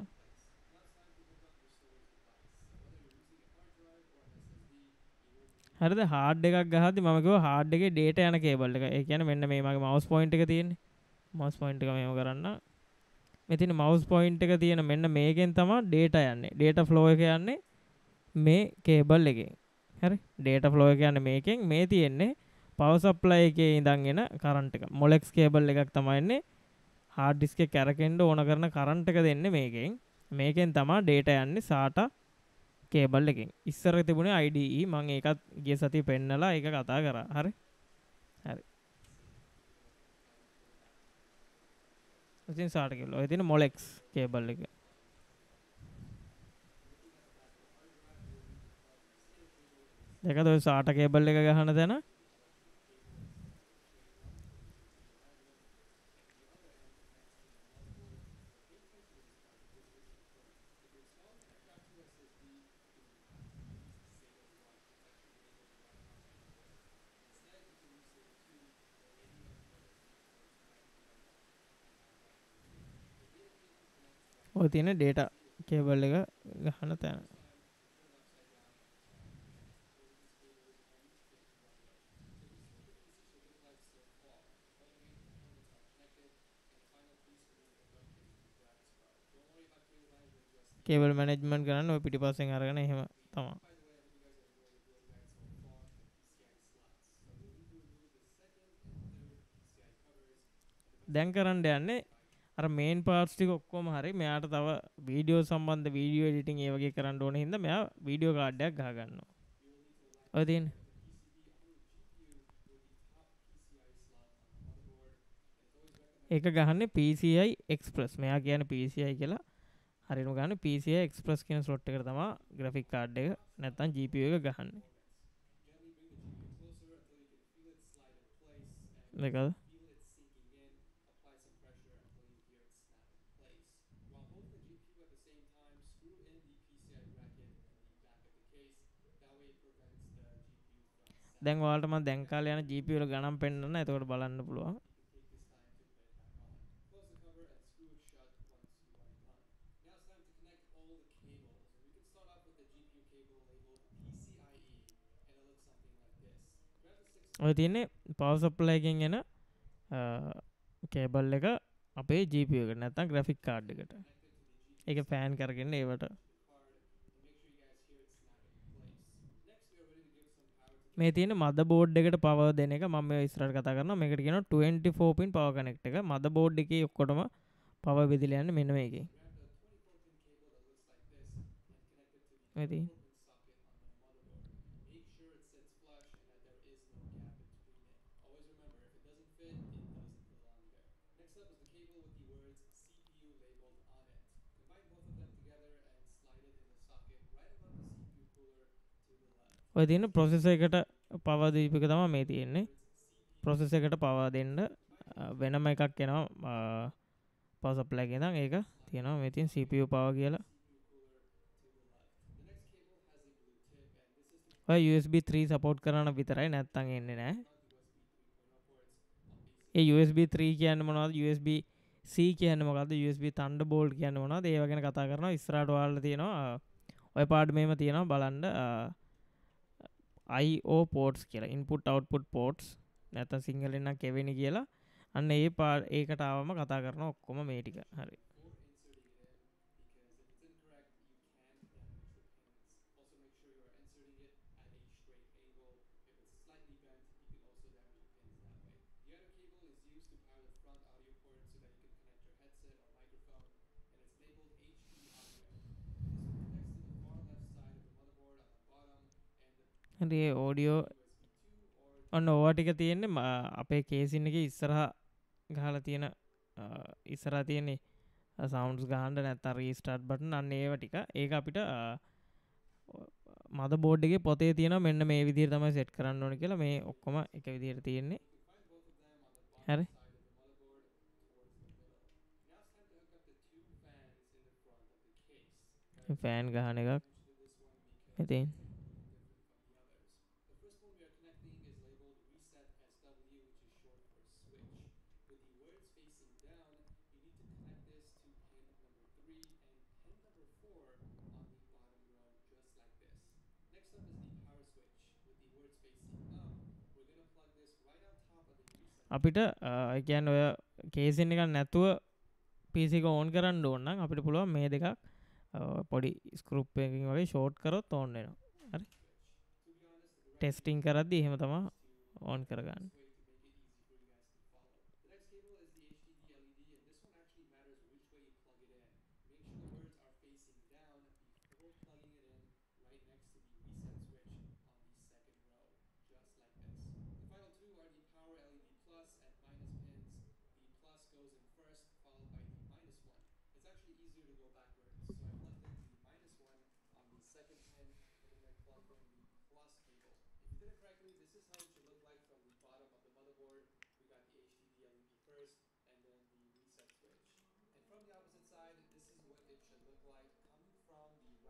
[SPEAKER 1] හරිද හාඩ් එකක් ගහද්දි මම කිව්වා හාඩ් එකේ data යන කේබල් එක. ඒ කියන්නේ මෙන්න මේ මගේ mouse point එක තියෙන්නේ. මස් පොයින්ට් එක මෙහෙම කරන්න මෙතින් මවස් පොයින්ට් එක තියෙන මෙන්න මේකෙන් තමයි ඩේටා යන්නේ ඩේටා ෆ්ලෝ එක යන්නේ මේ කේබල් එකෙන් හරි ඩේටා ෆ්ලෝ එක යන්නේ මේකෙන් මේ තියෙන්නේ පවර් සප්ලයි එකේ ඉඳන් එන කරන්ට් එක මොලෙක්ස් කේබල් එකක් තමයි එන්නේ හાર્ඩ් ඩිස්ක් එක කැරකෙන්න ඕන කරන කරන්ට් එක දෙන්නේ මේකෙන් මේකෙන් තමයි ඩේටා යන්නේ SATA කේබල් එකෙන් ඉස්සර තිබුණේ IDE මම ඒකත් ගිය සතිය පෙන්නලා ඒක කතා කරා හරි හරි ඉතින් සාට කිව්ල. ඔය තියෙන මොලෙක්ස් කේබල් එක. දෙකද ඔය සාට කේබල් එක ගහන තැන ඔය තියෙන ඩේටා කේබල් එක ගහන තැන කේබල් මැනේජ්මන්ට් කරන්න ඔය පිටිපස්සෙන් අරගෙන එහෙම තමයි දැන් කරන්න යන්නේ අර මේන් පාර්ට්ස් ටික ඔක්කොම හරි මෙයාට තව වීඩියෝ සම්බන්ධ වීඩියෝ එඩිටින් ඒ වගේ කරන්න ඕන හින්දා මෙයා වීඩියෝ කාඩ් එකක් ගහගන්නවා. ඔය තියෙන්නේ. ඒක ගහන්නේ PCI Express. මෙයා කියන්නේ PCI කියලා. හරිනු ගන්න PCI Express කියන slot එකට තමයි graphic card එක නැත්නම් GPU එක ගහන්නේ. දෙකද? දැන් ඔයාලට මම දැන් කාලේ යන GP වල ගණන් පෙන්නන්න එතකොට බලන්න පුළුවන් ඔය තියන්නේ පවසප්ලයකින් එන කේබල් එක අපේ ජීපියක නැතම් ග්‍රෆික් කාඩ් එකට එක පෑන් කරගන්න ඒවට මේ තියෙන මද බෝඩ් එකට පව දෙන එක මම ඉස්රට කතා කරන මේකට කියෙන 24 පින් පව කනෙක්ට එක මද බෝඩ් එක ඔක්කොටම පව බෙදිලයන්න මෙනව එක ඇති ඔය තියන ප්‍රොසෙස එකට පවදීපික තම මේ තියෙන්නේ ප්‍රොසෙස එකට පවා දෙන්න වෙනම එකක් එනවා පසප්ලැගෙන ඒක තියෙනවා මෙතින් CPU පව කියලා USB 3 සපෝට් කරන විතරයි නැත්තං එන්නේ නෑ ඒ USB 3 කියන්න මොනවද USB C කියන්න මොකද USB තන්ඩ බෝල්් කියන්න මොනද ඒවගෙන කතා කරන ස්රාට් වාල්ල තියෙනවා ඔය පාඩ් මේම තියෙනවා බලන්ඩ IO පෝට්ස් කියලා ඉන්පුට් අවට්පුට් පෝට්ස් නැත සිංහලෙන්න කෙවෙනි කියලා අන්න ඒ පාර් ඒකටාවම කතා කරන ඔක්කොම මේටික හරි හරි ඕඩියෝ ඔන්න ඕටික තියෙන්නේ අපේ කේසින්න එක ඉස්සරහ ගහල තියෙන ඉස්සරා තියෙන්නේ සෞන්ස් ගහන්ඩ නැත්තර ස්ටාට් බට අන්න ඒව ටික ඒ අපිට මද බෝඩ්ඩගේ පොතේ තියෙන මෙන්න මේ විදිර තමයි සෙට් කරන්න ඕන කියලා මේ ඔක්කොම එක විදිර තියෙන්නේ හැරි ෆෑන් ගහන එකක් මෙතින් අපිට එකන් ඔය කේසින් එක නැතුව පිසික ඕන් කරන්න ඕන්නම් අපිට පුළුවන් මේ දෙකක් පොඩි ස්කරුප්පයකින් වගේ ෂෝට් කරොත් ඕන්නෙනවා හරි ටෙස්ටිං කරද්දි එහෙම තමා ඕන් කරගන්න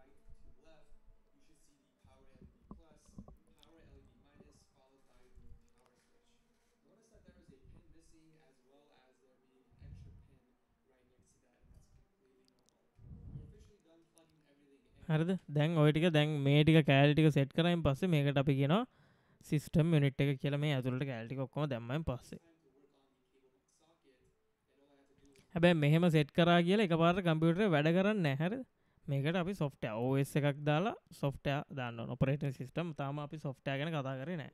[SPEAKER 2] right to left, you should see the power LED plus, power LED minus, followed by the power switch. Notice that there
[SPEAKER 1] is a pin missing as well as there being an extra pin right next to that, and that's completely normal. We're officially done plugging everything in. හරිද දැන් ඔය ටික දැන් මේ ටික කෑලි ටික set කරායින් පස්සේ මේකට අපි කියනවා සිස්ටම් යුනිට් එක කියලා මේ ඇතුළට කෑලි ටික ඔක්කොම දැම්මයින් පස්සේ හැබැ මෙහෙම සෙට් කරා කියල එක පාර කම්පියුටර වැඩ කරන්න හැර මේකට අපි සොෆ්ට ඕස් එකක් දාලා සොෆ්ටය දාන්න ඔපරේට සිිටම් තාම අපි සොෆ්ටය ගැන කතා කරන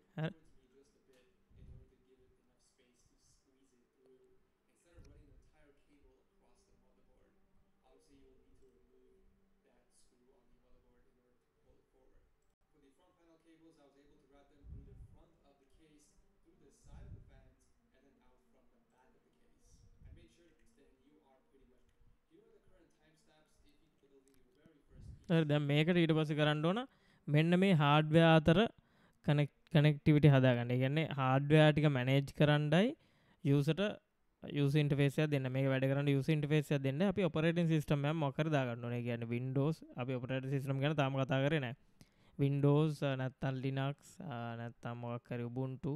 [SPEAKER 1] දැම් මේකට ඊට පස කරන්න ඕන මෙන්න මේ හාඩ්ව අතර කනෙක්ටිවිට හදාගන්න ගන්නේ හාඩ්වයාටික මැනේජ් කරන්නයි යසට යුසින්ටේසය දෙන්න මේ වැඩ කරන්න යුසින්ටේසය දෙන්න අපි ඔපරට සිස්ටම මොකරදාගන්නන ගැන වින්ඩෝස් අපි ඔපරට සිස්ටම් ගැන තම කතා කරන වින්ඩෝස් නැත්තන් ලිනක්ස් නැත්තම් මොකක්කර උබුන්ටු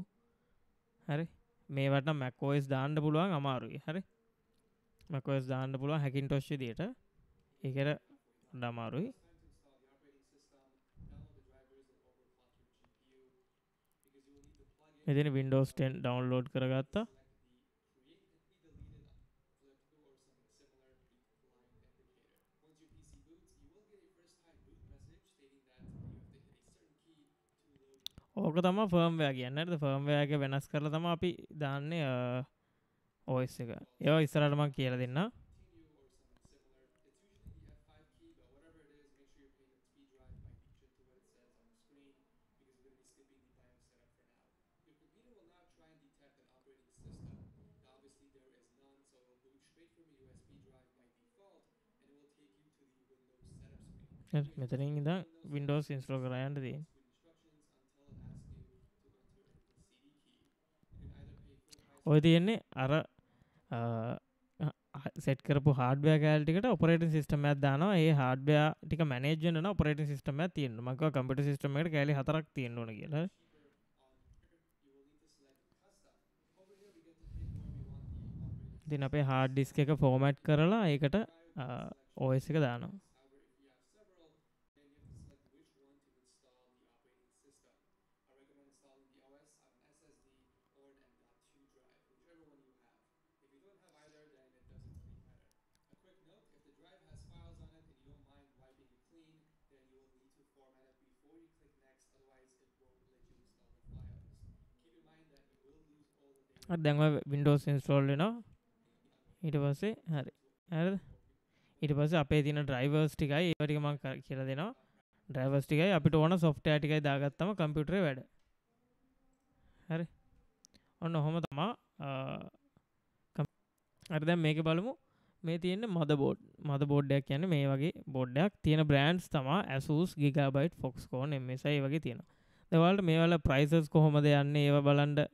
[SPEAKER 1] හරි මේවට මැකෝයිස් දාන්න පුළුවන් අමාරුයි හරි මැකෝස් දාන්න පුළුවන් හැකින් ටොස්්ි දයට ඒකර ඩමාරුයි මෙතින Windows 10 ඩවන්ලෝඩ් කරගත්තා ඕක තම ෆර්ම්වෑ කියන්නට ෆර්ම්වෑක වෙනස් කරල තම අපි දන්නේ ඕයිස් එක ඒවා ඉස්සරටමක් කියල දෙන්නා මෙතරින් ඉඳ වින්ඩෝස් ඉන්ස්ලෝ කරයන්ට දී ඔය තියෙන්නේ අර සෙටකරපු හාඩ ෑලටිකට ඔපරට සිස්ටම දාන ඒ හාඩ ටික මනජන ඔපරට සිටම තියන මක කම්පට සිටමට කැලි හතරක් තියෙන්වන කියල දින අපේ හාඩ ඩිස්ක එක ෆෝමට් කරලා ඒකට ඕයස් එක දානවා දැන්ව වින්ඩෝස් ඉන්ස්ටෝල්ලනවා ඊට පස්සේ හරි ඇ ඉට පස අපේ තින ඩ්‍රයිවර්ස් ටිකයි ඒවැටිකම කියල දෙනවා ඩ්‍රයිවර්ස් ටිකයි අපිට ඕන සොෆ්ට ටිකයි දාගත්තම කම්පියුටර වැඩ හරි ඔන්න ඔහොම තමා අරදැ මේක බලමු මේ තියෙන මද බෝඩ් මද බෝඩ්ඩයක් යන මේ වගේ බොඩ්ඩයක් තියෙන බ්‍රන්ඩ්ස් තමා ඇසූස් ගිගබයිට් ෆොක්ස්කෝන් එමසයි වගේ තියෙනවා දෙවල්ට මේවල ප්‍රයිසස් කොහොමද යන්න ඒව බලන්ඩ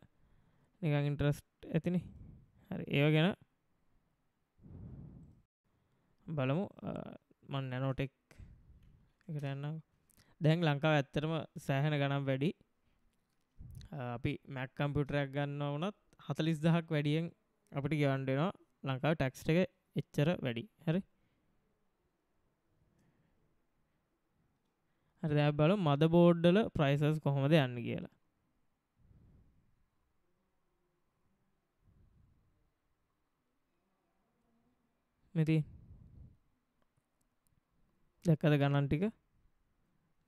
[SPEAKER 1] නිකං ඉන්ට්‍රස්් ඇතිනේ හරි ඒව ගැන බලමු මන් නැනෝටෙක් එකට එන්නම් දැන් ලංකාව ඇත්තරම සෑහෙන ගනම් වැඩි අපි මැක් කම්පියුටරයක් ගන්න වනත් හතලිස් දහක් වැඩියෙන් අපිට ගවන්ඩෙනවා ලංකාව ටැක්ස්ට එක එච්චර වැඩි හරි හරි දැ බලු මද බෝඩ්ඩල ප්‍රයිසස් කොහොමද යන්න කියලා මෙති දැක්කද ගණන් ටික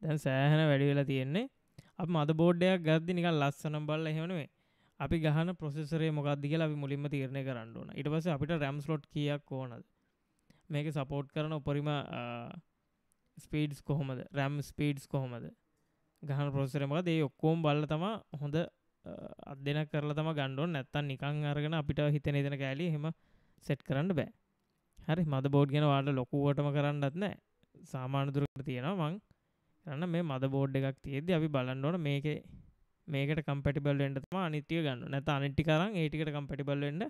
[SPEAKER 1] දැන් සෑහන වැඩි වෙලා තියෙන්නේ අප මද බෝඩ්ඩයක් ගද්දි නිකන් ලස්සනම් බල්ල එහෙමනේ අපි ගහන ප්‍රොසෙසරේ මොකක්ද කියලා අපි මුලින්ම තීරණය කරන්න ඕන. ඊට පස්සේ අපිට RAM slot කීයක් ඕනද? මේක සපෝට් කරන උපරිම ස්පීඩ්ස් කොහොමද? RAM ස්පීඩ්ස් කොහොමද? ගහන ප්‍රොසෙසරේ මොකද? ඒ ඔක්කොම බලලා තමයි හොඳ අධ්‍යයනයක් කරලා තමයි ගන්න ඕන. නැත්තම් නිකන් අරගෙන අපිට හිතෙන හිතෙන කෑලි එහෙම සෙට් කරන්න බෑ. හරි මද බෝඩ් ගෙන වාට ලොකුවටම කරන්නත් නෑ සාමානදුරකට තියෙනවා මං කරන්න මේ මද බෝඩ් එකක් තියෙද අපි බලන්නඩෝන මේක මේකට කම්පටිබල්ෙන්ට තම අනිත්‍යය ගන්න නැත අනිටි කරන් ඒටිකට කම්පටිබල්ෙන්ට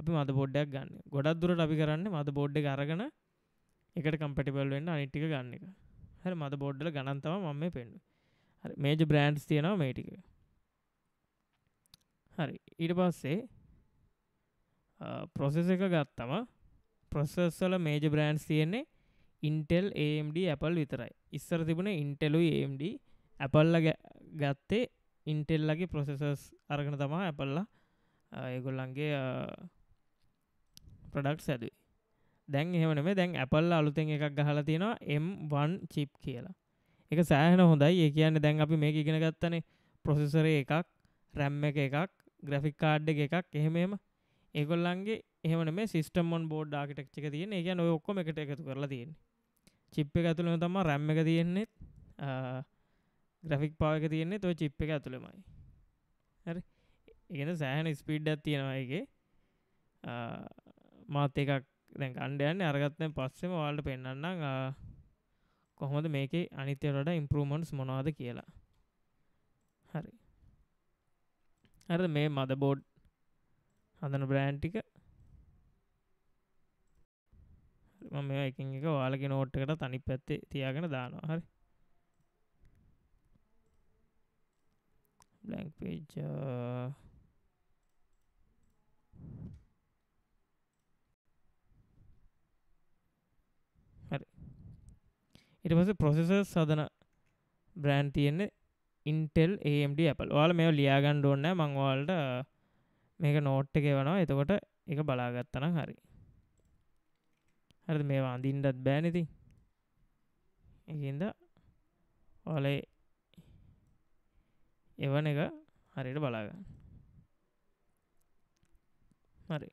[SPEAKER 1] අපි මද බොඩ්ඩක් ගන්න ගොඩක් දුරට අපි කරන්න මද බෝඩ්ඩ අරගන එකට කම්පටිබල්ෙන්ට අනිට්ටික ගන්න එක හරි මද බෝඩ්ඩල ගණන්තම මම පෙන්ඩු මේජ බ්‍රන්ඩ්ස් තියෙනවා මේටික හරි ඊට පස්සේ ප්‍රොසෙස එක ගත්තම ප්‍රොසස්සල මේජ බ්‍රෑන්ස් තියෙන්නේ ඉන්ටෙල් AMD Appleල් විතරයි ඉස්සර තිබුණ ඉන්ටෙලු AMD Appleල්ල ගත්තේ ඉන්ටෙල්ලගේ ප්‍රොසෙසස් අරගෙන තමා Appleල්ල ඒගොල්ලන්ගේ ප්‍රඩක්් සැදුයි දැන් එහෙමන මේ දැන් Appleල් අලුතෙන් එකක් ගහලා තියෙනවා M1 චිප් කියලා එක සෑහන හොඳයි ඒ කියන්න දැන් අපි මේක ඉගෙන ගත්තනේ ප්‍රොසෙසර එකක් රැම් එක එකක් ග්‍රෆික් කාඩ් එක එකක් එහෙමම ඒගොල්ලන්ගේ එහමන මේ සිිස්ටම්මොන් බෝඩ් ආකිටක්් එක තියෙන ගැන ඔක්කොම එකට එකතු කරලා තියෙන චිප් එක ඇතුළම තම රැම්ම එක තියෙන්නේෙත් ග්‍රෆික් පාවක තියෙන්නේ තො චිප් එක ඇතුළමයි හරි ඉගෙන සෑහන ස්පීඩ්ඩත් තියෙනවාගේ මාත එකක් දැන් කණ්ඩයන්න අරගත්තෙන් පස්සෙම වාල්ට පෙන්න්නම් කොහොමද මේක අනිත්‍යරට ඉම්පරමන්ස් මොනවාද කියලා හරි හර මේ මද බෝඩ් හඳන බ්‍රෑන්්ටික ම මේ එක එක වාලගේ නෝට්කට තනි පැත්තේ තියාගෙන දානවා හරි බ්ලන්ක් පේජ් uh, හරි ඉට පස ප්‍රොසෙස සදන බ්‍රෑන්් තියෙන්නේ ඉන්ටෙල් ඒMD Apple වාල මෙ ලියාගන්න ඕන්න මංවාල්ට uh, මේක නෝට්ට එක වනවා එතකොට එක බලාගත්තන හරි හරි මේවා අඳින්ටත් බෑනති එකද ඔලේ එවන එක හරියට බලාගන්න හරි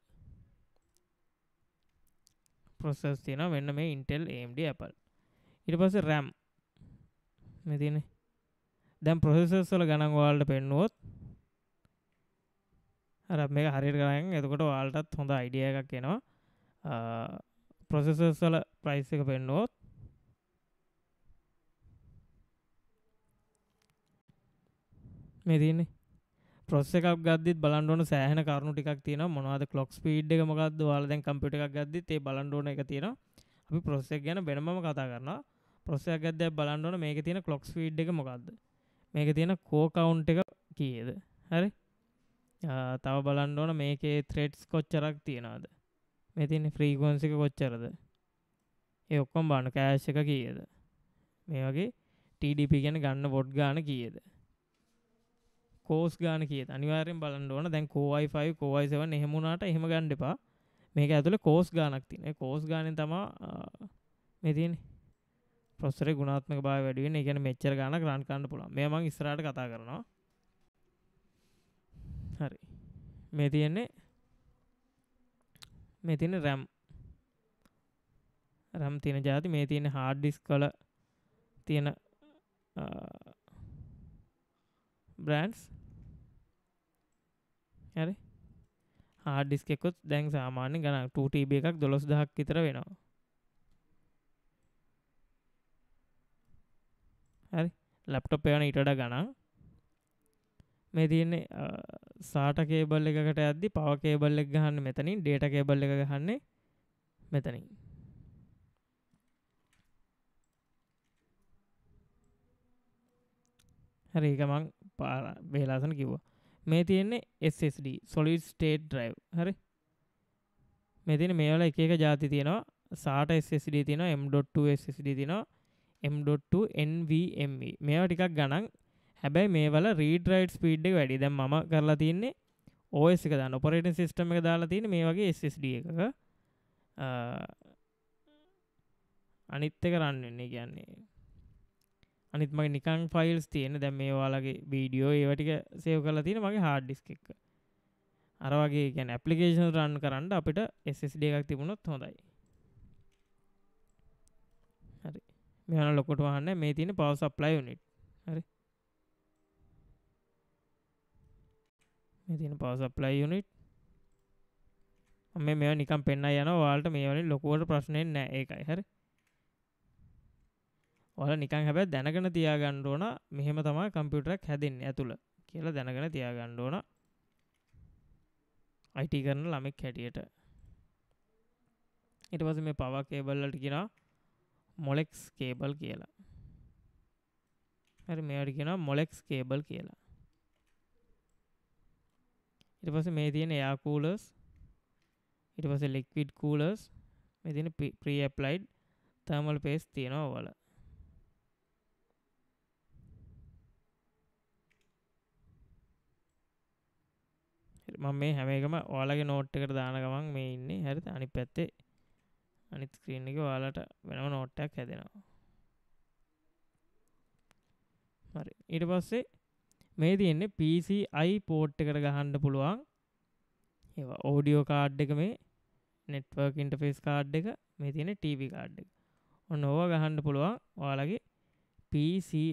[SPEAKER 1] ප්‍රොසස් තියෙන වෙන්න මේ ඉන්ටෙල් AMD Apple ඉට පස රැම් මෙතින දැම් ප්‍රොසෙසස් වල ගණන් වාල්ට පෙන්නුවොත් හර මේ හරිර කරන්න එතකොට වාල්ටත් හොඳ අයිඩිය එකක් එනවා ප්‍රොසෙසර්ස් වල ප්‍රයිස් එක පෙන්නොත් මේ තියෙන්නේ ප්‍රොස් එකක් ගද්දිත් බලන්න ඕන සෑහෙන කරුණු ටිකක් තියෙනවා මොනවද ක්ලොක් ස්පීඩ් එක මොකද්ද ඔයාලා දැන් කම්පියුටර් එකක් ගද්දිත් ඒ බලන්න ඕන එක තියෙනවා අපි ප්‍රොස් එක ගැන වෙනමම කතා කරනවා ප්‍රොස් එකක් ගද්දී බලන්න ඕන මේකේ තියෙන ක්ලොක් ස්පීඩ් එක මොකද්ද මේකේ තියෙන කෝ කවුන්ට් එක කීයද හරි තව බලන්න ඕන මේකේ ත්‍රෙඩ්ස් කොච්චරක් තියෙනවද මෙතින් ෆ්‍රීකෝන්සික කොච්චරද ඒ ඔක්කොම් බාන කෑශ් එක කියද මේ වගේ ටඩපි ගැන ගන්න බොඩ් ගාන කියද කෝස් ගාන කිය අනිවාරෙන් බලන්න ඕන දැන් කෝයිෆයි කෝයිසව එහෙමුණට එහෙම ගණ්ඩ එපා මේක ඇතුළ කෝස් ගානක් තින කෝස් ගාන තමා මෙතින් පොස්සර ගුණාත්මක බා වැඩුවෙන් එකන මෙච්චර ගාන ග්‍රාන් කන්න පුළන් මේමං ස්රාට කතා කරනවා හරි මේ තියෙන්නේ මේ තියෙන RAM RAM තියෙන જાති මේ තියෙන hard disk වල තියෙන brands හරි hard disk එකකුත් දැන් සාමාන්‍ය ගණන් 2 TB එකක් 12000ක් විතර වෙනවා හරි ලැප්ටොප් එකන ඊට වඩා ගණන් මේ තියන්නේ සාට කේබල් එකකට ඇද්දි පව කේබල් එක ගහන්න මෙතනින් ඩේට කේබල් එක ගහන්නේ මෙතනින් හරි ඒක මං පාර වෙලාසන කිව්වා මේ තියෙන්නේ SSD solid state drive හරි මේ තියෙන මේ වල එක එක જાති තියෙනවා SATA SSD තියෙනවා M.2 SSD තියෙනවා M.2 NVMe මේවා ටිකක් ගණන් හැබැයි මේවල රීඩ රයිට් ස්පීඩ් එක වැඩි දැන් මම කරලා තියන්නේ OS එක දාන්න ඔපරේටින් සිස්ටම් එක දාලා තියෙන්නේ මේ වගේ SSD එකක අනිත් එක රන් වෙන්නේ කියන්නේ අනිත් මගේ නිකන් ෆයිල්ස් තියෙන දැන් මේ ඔයාලගේ වීඩියෝ ඒව ටික සේව් කරලා තියෙන මගේ hard disk එක අර වගේ කියන්නේ ඇප්ලිකේෂන් රන් කරන්න අපිට SSD එකක් තිබුණොත් හොඳයි හරි මෙහන ලොකොට වහන්න මේ තියෙන පවස් අප්ලයි යුනිට් හරි මේ තියෙන power supply unit මේ මේවා නිකන් පෙන්න යනවා ඔයාලට මේ වලින් ලොකුවට ප්‍රශ්නයක් නැහැ ඒකයි හරි ඔයාලා නිකන් හැබැයි දැනගෙන තියාගන්න ඕන මෙහෙම තමයි කම්පියුටරයක් හැදෙන්නේ ඇතුළ කියලා දැනගෙන තියාගන්න ඕන IT කරන ළමෙක් හැටියට ඊට පස්සේ මේ පවර් කේබල් වලට කියනවා මොලෙක්ස් කේබල් කියලා. හරි මේවට කියනවා මොලෙක්ස් කේබල් කියලා. ඉට පස මේ තියෙන එයා කූලස් ඉට පස ලෙක්විඩ් කූලස් මෙතින ප්‍රියප්ලයිඩ් තර්මල් පේස් තියෙනවා වල මම මේ හැම එකම ඔයාලගේ නෝට් එකට දාන ගමන් මේ ඉන්නේ හරිත අනිත් පැත්තේ අනිත් ස්ක්‍රීන් එකේ ඔයාලට වෙනම නෝට් එකක් හැදෙනවා හරි ඊට පස්සේ මේ තියෙන්නේ PCI පෝට් එකට ගහන්න පුළුවන් ඒවා ඕඩියෝ කාඩ් එක මේ නෙට්වර්ක් ඉන්ටර්ෆේස් කාඩ් එක මේ තියෙන TV කාඩ් එක. ඔන්න ඕවා ගහන්න පුළුවන් ඔයාලගේ PCI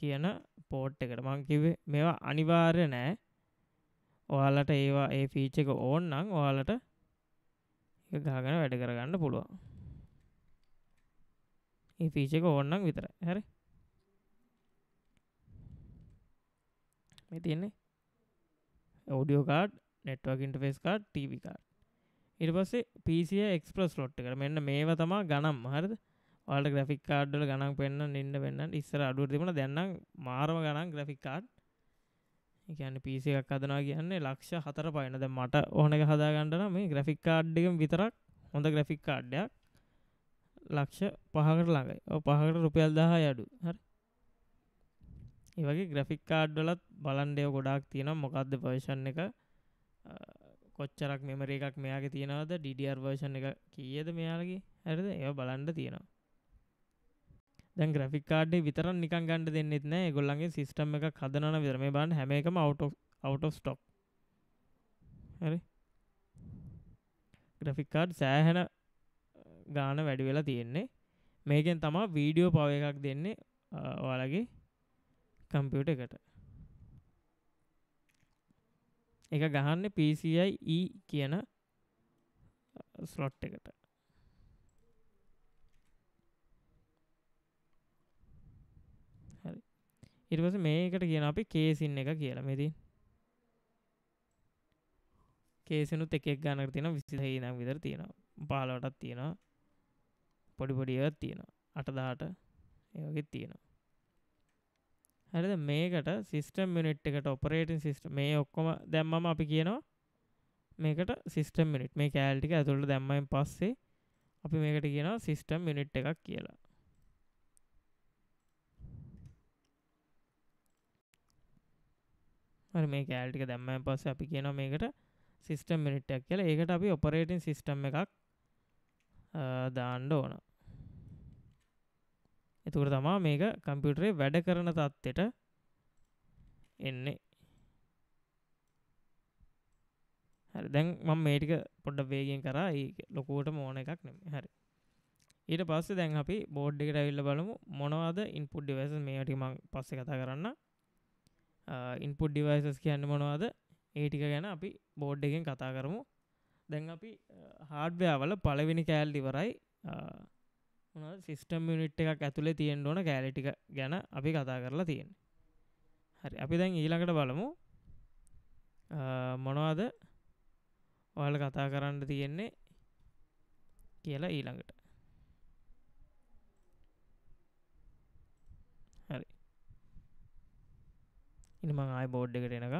[SPEAKER 1] කියන පෝට් එකට. මම කිව්වේ මේවා අනිවාර්ය නෑ. ඔයාලට ඒවා ඒ ෆීචර් එක ඕන් නම් ඔයාලට ඒක ගහගෙන වැඩ කරගන්න පුළුවන්. මේ ෆීචර් එක ඕන් නම් විතරයි. හරි. මේ තියන්නේ audio card network interface card ටව කාඩ් ඉට පස්සේ පිසිය එක්ස්ප්‍රස් ලොට් එකට මෙන්න මේව තමා ගනම් හරද ට ග්‍රික් කාඩ්ඩල ගනම් පෙන්න්න ඉන්න වෙන්න ඉස්සර අඩුව තිබුණ දැන්න මාරම ගනම් ග්‍රෆික් කාඩ් එකන්න පිසි එකක් අදනා කියන්නේ ලක්ෂ හතර පයනද මට ඕනක හදාගන්නන මේ ග්‍රෆික් කාඩ්ඩිකම් විතරක් හොඳ ග්‍රෆික් කාඩ්ඩයක් ලක්ෂ පහකට ළඟයි පහකට රුපියල් දහ යඩු හරි ඒවගේ ග්‍රෆික් කාඩ්ඩලත් බලන්ඩයෝ ගොඩාක් තියෙන මොකක්ද පර්ෂන් එක කොච්චරක් මෙමර එකක් මෙයාගේ තියෙනවද ඩිඩියර් වර්ෂන් එක කියද මෙයාලගේ හැරද ඒ බලන්ඩ තියෙනවා දැන් ග්‍රෆික්කාඩේ විතර නිකන් ගණඩ දෙන්නෙත් නෑ ගොල්ලන්ගේ සිිස්ටම් එක කදනන විතර මේ බන්න හැම එකම අවට් ස්ටොක් හරි ග්‍රෆික්කාඩ් සෑහැන ගාන වැඩි වෙලා තියෙන්නේ මේකෙන් තමා වීඩියෝ පව එකක් දෙන්නේ ඔයාලගේ කම්පියුට එකට එක ගහන්න PCIE කියන ස්ලොට් එකට හරි ඉරිවස මේකට කියන අපි කේසින් එක කියලා මෙතින් කේසිනුත් එකෙක් ගන්නට තියෙන විසිහහි නම් විතර තියෙනවා පාලවටත් තියෙනවා පොඩිපොඩියත් තියෙනවා අටදාට ඒවගේ තියෙනවා හරිද මේකට සිස්ටම් යුනිට් එකට ඔපරේටින් සිස්ටම් මේ ඔක්කොම දැම්මම අපි කියනවා මේකට සිස්ටම් යුනිට් මේ කෑල් ටික ඇතුළට දැම්මයින් පස්සේ අපි මේකට කියනවා සිස්ටම් යුනිට් එකක් කියලා හරි මේ කෑල් ටික දැම්මයින් පස්සේ අපි කියනවා මේකට සිස්ටම් යුනිට් එකක් කියලා ඒකට අපි ඔපරේටින් සිස්ටම් එකක් දාන්න ඕන එතුකට තමා මේක කම්පියුටරේ වැඩ කරන තත්ත්වයට එන්නේ හරි දැන් මම මේ ටික පොඩ්ඩක් වේගෙන් කරා ඒ ලොකුවටම ඕන එකක් නෙමෙයි හරි ඊට පස්සේ දැන් අපි බෝඩ් එකට ඇවිල්ලා බලමු මොනවද ඉන්පුට් ඩිවයිසස් මේවා ටික මම පස්සේ කතා කරන්න ඉන්පුට් ඩිවයිසස් කියන්නේ මොනවද ඒ ටික ගැන අපි බෝඩ් එකෙන් කතා කරමු දැන් අපි හාඩ්වයාවල පළවෙනි කෑල් ඉවරයි මොන සිිස්ටම් මිනිට් එකක් ඇතුළේ තියෙන් ඕන කෑලිටික ගැන අපි කතා කරලා තියෙන් හරි අපි දැන් ඊළඟට බලමු මොනවාද ඔයාල කතා කරන්න තියෙන්නේ කියලා ඊළඟට හරි ඉනිම ආය බෝඩ් එකට එනක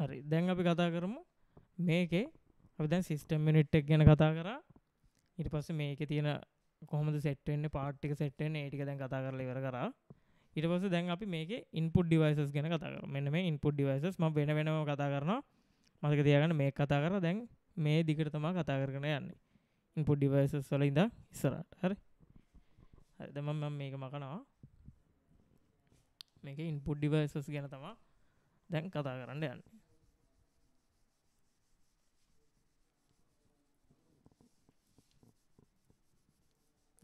[SPEAKER 1] හරි දැන් අපි කතා කරමු මේකේ අපි දැන් සිිස්ටම් මිනිට් එක් ගැන කතා කරා ඉට පස්ස මේක තියෙන කොහොමද සෙට්ෙන්න්න පාට්ටික සෙට්ෙන් ඒටික දැන් කතා කරල ඉවර කර ඉට පස දැන් අපි මේක ඉන්පුට් ඩිවයිසස් ගැන කතර මෙන්න මේ ඉන්පුට් ඩිවයිසස් ම වෙන වෙනම කතා කරන මතක තියගන්න මේ කතා කර දැන් මේ දිකට තමා කතා කරගෙන යන්නේ ඉන්පුට් ඩිවයිසස් වල ඉඳ ඉස්සරට හරි හරිදම මේක මකනවා මේක ඉන්පුට් ඩිවයිසස් ගැන තමා දැන් කතා කරන්න යන්නේ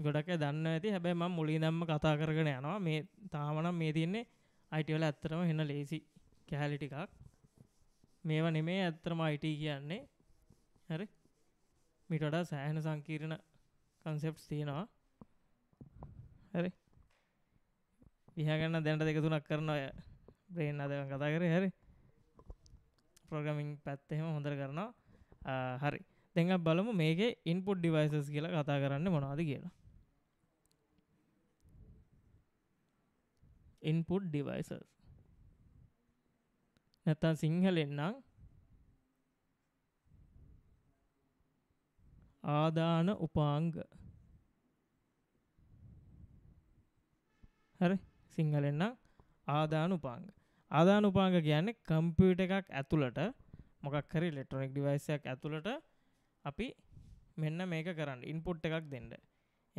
[SPEAKER 1] ගොඩක් දන්න ඇති හැබැයි මම මුලින් දම්ම කතා කරගෙන යනවා මේ තාමනම් මේ තියන්නේ අයිටවල ඇත්තරම හෙන ලේසි කැහැලි ටිකක් මේවා නෙමේ ඇත්තරම අයිට කියන්නේ හරි මිටඩා සෑහෙන සංකීරණ කන්සෙප්ස් තියෙනවා හරි විහගන්න දැන්ට දෙක තුනක් කරන ඔය බ්‍රේන් අදව කතා කර හරි ප්‍රගමින් පැත්තහෙම හොඳර කරනවා හරි දෙඟ බලමු මේක ඉන්පුට් ඩිවයිසස් කියලා කතා කරන්න මොනවාද කියලා input devices නැත්තම් සිංහලෙන් නම් ආදාන උපාංග හරි සිංහලෙන් නම් ආදාන උපාංග ආදාන උපාංග කියන්නේ කම්පියුටර් එකක් ඇතුළට මොකක් හරි ඉලෙක්ට්‍රොනික ඩිවයිස් එකක් ඇතුළට අපි මෙන්න මේක කරන්න ඉන්පුට් එකක් දෙන්න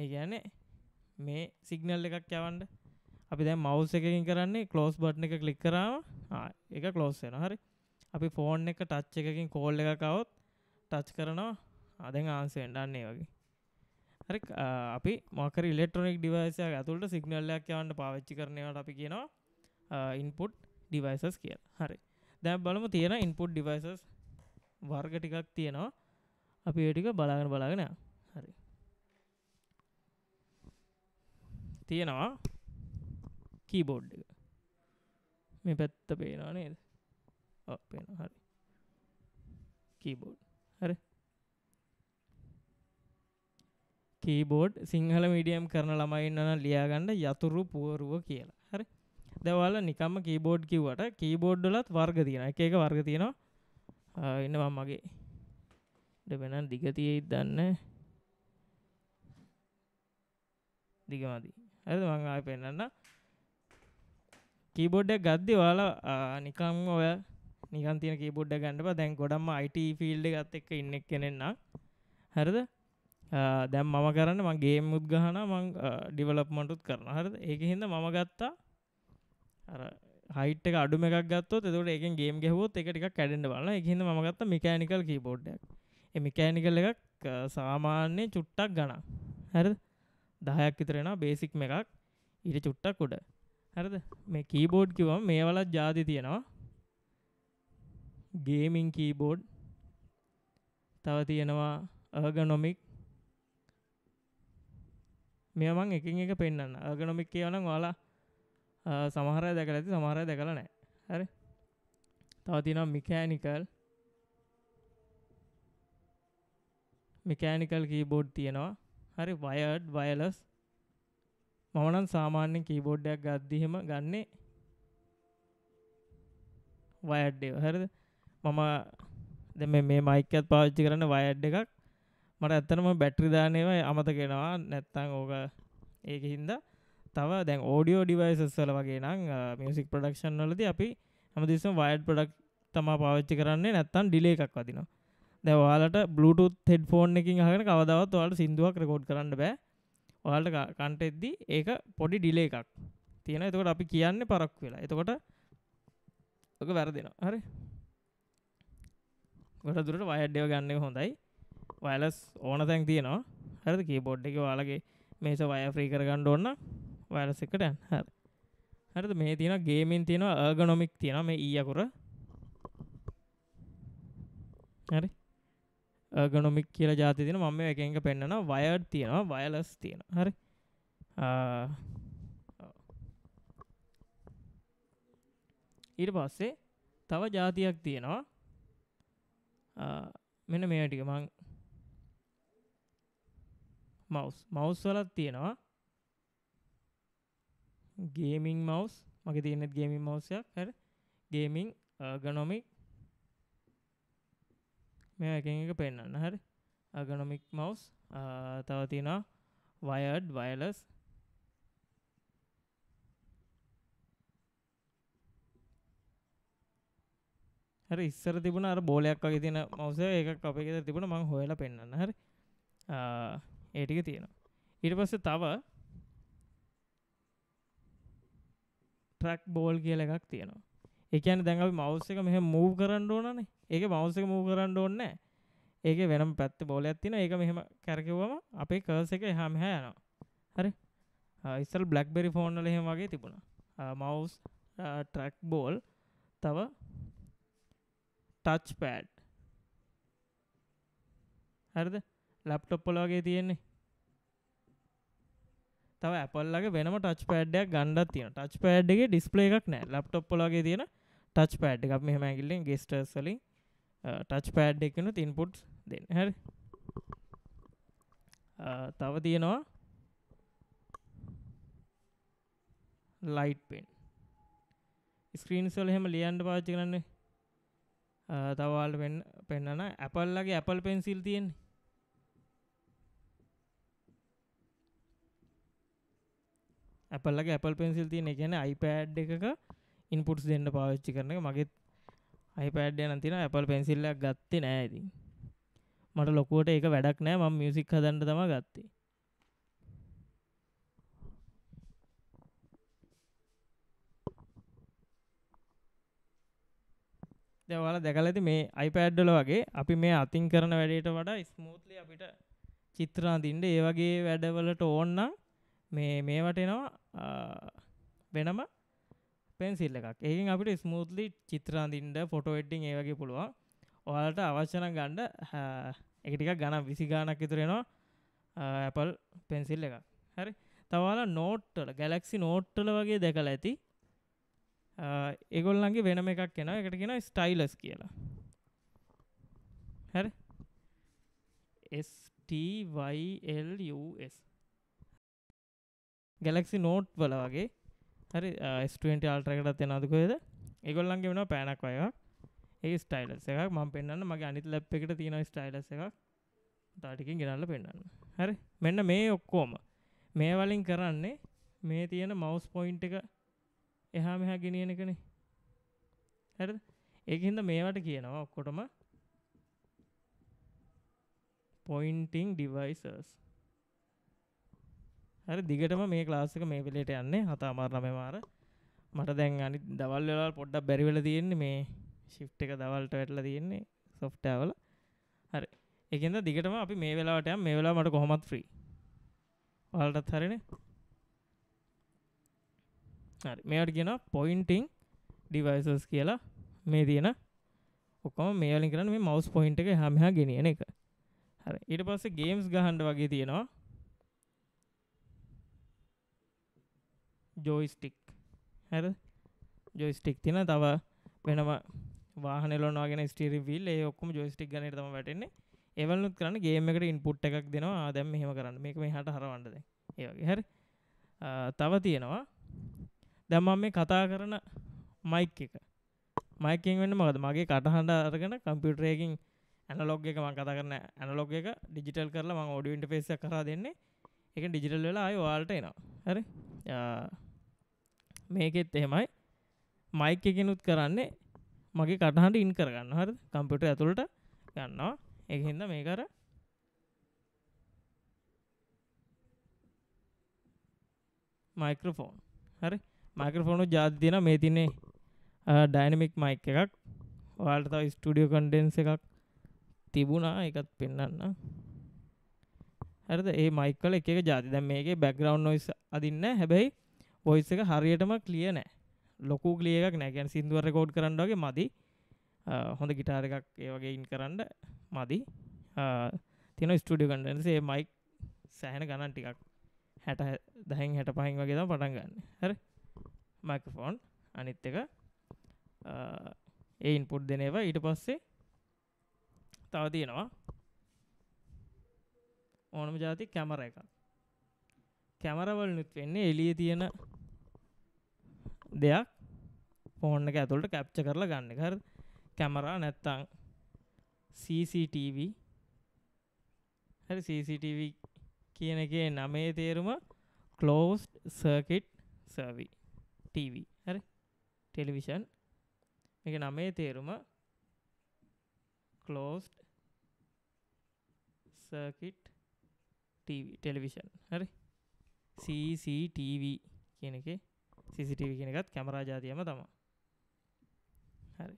[SPEAKER 1] ඒ කියන්නේ මේ සිග්නල් එකක් යවන්න අපි දැන් මවුස් එකකින් කරන්නේ ක්ලෝස් බට්න එක කලික් කරාම එක කලෝස් වෙන හරි අපි ෆෝන් එක ටච් එකකින් කෝල් එකකවොත් ටච් කරනවා අදැන් ආන්සෙන්ඩන්නේ වගේ හරි අපි මොකර ඉලෙක්ට්‍රොනික් ඩිවයිසයක් ඇතුළට සිගනල්ලයක් යවන්න පාවිච්චි කරනවට අපි කියනවා ඉන්පුට් ඩිවයිසස් කිය හරි දැම් බලමු තියෙන ඉන්පුට් ඩිවයිසස් වර්ග ටිකක් තියෙනවා අපි ඒටික බලාගෙන බලාගෙන හරි තියෙනවා කීබෝඩ් එක මේ පැත්ත පේනා නේද පේන හරි කීබෝඩ් හරි කීබෝඩ් සිංහල මීඩියම් කරන ළමයින්න ලියාගන්න යතුරු පුවරුව කියලා හරි දවල නිකම්ම කීබෝඩ් කිව්වට කීබෝඩ්ඩලත් වර්ග තියෙන එක එක වර්ග තියෙනවා ඉන්නවා මගේ වෙනන් දිගතියෙයි දන්න දිගමදී හරි මංආය පෙන්න්න කීබොඩ්ඩ ගද්දි වාලා නිකම් ඔය නිකන් තියෙන කීබොඩ්ඩ ගන්නප දැන් ගොඩම්ම අයිට ෆිල්ඩ ගත් එක්ක ඉන්නෙක් කෙනෙන්න හරිද දැම් මම කරන්න මගේ මුද්ගහන මං ඩිවලප්මටුත් කරන හරද ඒක හිද මම ගත්තා හයිට අඩු එකක් ගත්ත තකට එක ගේ ගැහුවත් එක ටික් කැඩෙන්ට බල හිද ම ගත්ත මිකෑනිකල් කීබෝඩ්ඩක් මිකෑනිකල් එකක් සාමාන්‍ය චුට්ටක් ගනා හරි දහයක් ඉතරෙන බේසික් එකක් ඉට චුට්ටක් උඩ හරිද මේ කීබෝඩ් කිවම මේ වලත් ජාති තියෙනවා ගේමින් කීබෝඩ් තව තියෙනවා අර්ගනොමික් මේ මං එකින් එක පෙන්න්න අර්ගනොමික් කියවනම් වාලා සමහරය දැකල ඇති සමහරය දැකල නෑ හරි තව තියෙනවා මිකෑනිකල් මිකෑනිකල් කීබෝඩ් තියෙනවා හරි වයඩ් වයලස් මම නම් සාමාන්‍ය කීබෝඩ් එකක් ගද්දි එහෙම ගන්නෙ වයර්ඩ් එක. හරිද? මම දැන් මේ මේ මයික් එකත් පාවිච්චි කරන වයර්ඩ් එකක්. මට ඇත්තටම බැටරි දාන ඒවා අමතක වෙනවා. නැත්තම් ඕක ඒකේ හින්දා තව දැන් ඕඩියෝ ඩිවයිසස් වල වගේ නම් මියුසික් ප්‍රොඩක්ෂන් වලදී අපි හැමදෙස්සම වයර්ඩ් ප්‍රොඩක්ට් තමයි පාවිච්චි කරන්නේ. නැත්තම් ඩිලේ එකක් වදිනවා. දැන් ඔයාලට Bluetooth headphone එකකින් අහගෙන කවදාවත් ඔයාලට සින්දුවක් රෙකෝඩ් කරන්න බෑ. ඔයාලට කන්ට එද්දි ඒක පොඩි ඩිලේ එකක් තියෙන එතකොට අපි කියන්න පරක් වෙලා එතකොට ඔක වැරදිෙන හරි ගොට දුරට වයඩ්ඩව ගන්න හොඳයි වයලස් ඕන තැන් තියෙනවා හරද කිය බොඩ් එක වාලගේ මේස වය ෆ්‍රී කරගන්න ඕන්න වයලස් එකට යන් හර හරද මේ තියෙන ගේමින් තියෙන ආගනොමික් තියෙන මේ ඊයකුර e හරි ගොනොමික් කියල ජාති තින මම එකක පෙන්න්නන වයර් තියෙනවා වයලස් තියෙන හරි ඊට පස්සේ තව ජාතියක් තියෙනවා මෙන මේ ටික මං මවස් මවස් වලත් තියෙනවා ගේමිං මවස් මගේ තියනෙත් ගේමින් මවසයක් හැර ගේමිං ගනොමික් මේ එක එක පෙන්න්න හරි අගනොමික් මවස් තවතිනා වයඩ් වයලස් හරි ඉස්සර තිබුණ අර බෝලයක් වගේ තියෙන මවස ඒක අපේ ගෙදර තිබුණ මං හොයලා පෙන්වන්න හරි ඒ ටික තියෙනවා ඊට පස්සේ තව ට්‍රැක් බෝල් කියලා එකක් තියෙනවා ඒ කියන්නේ දැන් අපි මවුස් එක මෙහෙම මූව් කරන්න ඕනනේ ඒක මවසක මූ කරන්න ඕන්න ඒක වෙනම් පැත්ත බෝල ඇත්තින ඒක මෙහෙම කැරකිවම අපේ කර්ස එක එහා මෙහ යනවා හරි ඉස්සල් බ්ලක්්බෙරි ෆෝන්නල එහෙම වගේ තිබුණා මවස් ට්‍රක් බෝල් තව ටච් පෑඩ් හරිද ලැප්ටොප්පොලගේ තියෙන්නේ තව ඇපල්ලගේ වෙනම ටච් පෑඩ්ඩයක් ගණඩත් තියෙන ටච් පෑඩ්ගේ ඩිස්පලේ එකක් නෑ ලප්ටොප්පොලගේ තියෙන ටච් පෑඩ් එකක් මෙහම ඇගිල්ලෙන් ගෙස්ටර්ස් වලින් ටච් පෑඩ් එකනු තින්පුට් දෙන්න හැරි තව තියෙනවා ලයිට් පෙන් ස්ක්‍රීන්ස්වල හෙම ලියන්ඩ පාච්චි කරන්නේ තවාල් පෙන් පෙන්න්නන ඇපල්ලගේ ඇපල් පෙන්සිල් තියෙන්නේ ඇපල්ලගේ ඇපල් පෙන්සිල් තියෙන ගැන අයිපෑඩ් එකක ඉන්පුට්ස් දෙන්න පාවිච්චි කරන මගේ අයිපෑඩ් යන තින ඇපල් පෙන්සිල්ලක් ගත්තේ නෑ ඇති මට ලොකුවට ඒක වැඩක් නෑ මම මියසික් හදන්න තම ගත්තේ දවල දැකල ඇති මේ අයිපෑඩ්ඩල වගේ අපි මේ අතින් කරන වැඩට වඩා ස්මූත්ලි අපිට චිත්‍රාඳින්ට ඒ වගේ වැඩවලට ඕන්න මේ මේවටෙනවා වෙනම පෙන්සිල් එකක් ඒකින් අපිට ස්මූත්ලි චිත්‍රාඳින්ට ෆොටෝ එඩ්ඩිං ඒවගේ පුළුවන් ඔයාලට අවශ්‍යන ගණ්ඩ එකටික ගණ විසි ගානක් ඉතුරෙනවා ඇපල් පෙන්සිල් එකක් හරි තවාලා නෝට්ටල ගැලක්සි නෝට්ටල වගේ දැකල ඇති ඒගොල්ලන්ගේ වෙනම එකක් කෙන එකට කෙන ස්ටයිලස් කියලා හැරි ස්ටවයිල්ස් ගැලක්සි නෝට් වල වගේ හරි ස්ටන්ට ආල්ටරකටත් එනදුකොද ඒගොල්ලන්ගේ වෙන පෑනක් අය ඒ ස්ටයිලස් එකක් ම පෙන්න්න මගේ අනිත් ලැප් එකට තියෙන ස්ටයිලස් එකක් තාටිකින් ගෙනල්ල පෙන්න්න හරි මෙන්න මේ ඔක්කෝම මේ වලින් කරන්නේ මේ තියෙන මවස් පොයින්් එක එහා මෙහා ගෙනියන කනේ හැර ඒහින්ද මේවට කියනවා ඔක්කොටම පොයින්ටිං ඩිවයිසර්ස් හරි දිගටම මේ ක්ලාසික මේ වෙලට යන්නේ හතාමාරණම මාර මට දැන් අනි දවල් වෙලා පොඩ්ඩක් බැරිවෙල තියෙන්නේ මේ ශිප් එක දවල්ට වැටල තියෙන්නේ සොෆ්ටවල හරි එකද දිගටම අපි මේ වෙලාට මේ වෙලා මට කොහොමත් ්‍රී වලටත් හරින හරි මේට කියෙන පොයින්ටිං ඩිවයිසස් කියලා මේ තියෙන ඔක්කොම මේලින් කරන මේ මවස් පොයින්ට එක හමහා ගෙනියන එක හරි ඉට පස්සේ ගේම්ස් ගහන්ඩ වගේ තියෙනවා ජෝයිස්ටික් හැර ජොයිස්ටික් තින තව වෙනම වාහනලොනවාගෙන ස්ටිරිවිල් ඒ ඔක්කම ජොයිස්ටික් ගන තම වැටන්නේ එවලුත් කරන්න ගේමකට ඉන්පුට් එකක් දෙනවා දැම් මෙහෙම කරන්න මේක මේ හට හරවන්නද ඒගේ හැරි තව තියෙනවා දැම්ම මේ කතා කරන මයික් එක මයිකින් වන්න මකද මගේ කටහඬ අරගෙන කම්පියුටරයකින් ඇනලොග් එක මං කතා කරන ඇනලොග් එක ඩිජිටල් කරලා මං ඔඩියන්ට පේස කර දෙන්නේ එක ඩිජිටල් වෙලා අය වාල්ට එනවා හරි මේකෙත් එහෙමයි මයික් එකනුත් කරන්නේ මගේ කටහට ඉන් කරගන්න හරි කම්පිට ඇතුළට ගන්නවා එකහින්ද මේ කර මයිකරෆෝන් හරි මයිකරෆෝනු ජාතිතියන මේ තින්නේ ඩයිනමික් මයික් එකක් ඔයාට තව ස්ටඩියෝ කන්ඩෙන්ස එකක් තිබුණා එකත් පෙන්න්න හරද ඒ මයිකල එක ජාති දැ මේගේ බැක්ග්‍රවන්් නොයිස් අදින්න හැබැයි බොයිස් එක හරියටම කලිය නෑ ලොකු කලියක් නැගැන් සිින්දුව රෙකෝඩ් කරන්නගේ මදි හොඳ ගිටාර එකක් ඒවගේයින් කරන්න මදි තින ස්ටඩිය කන්ඩන්සේ මයික් සෑහෙන ගණන් ටිකක් හැට දැහැන් හැට පහින් වගේ තම පටන් ගන්න හර මයිකෆෝන් අනිත් එක ඒයින් පුඩ් දෙනේවා ඊට පස්සේ තව තියෙනවා ඕනම ජාති කැමර එක කැමරවල් නුත් වෙන්නේ එලිය තියෙන දෙයක් ෆෝන් එක ඇතුළට කැප්ච කරලා ගන්න කර කැමරා නැත්තං CCTV හරි CCTV කියන එක නමේ තේරුම කලෝස් සර්කිට් සර්වි TV හරි ටෙලිවිෂන් එක නමේ තේරුම කලෝස්් සර්කිට් ටෙලිවිෂන් හරි CCTV කියන එකේ සිසිටව කෙනගත් කැමරාජාතියම තම හරි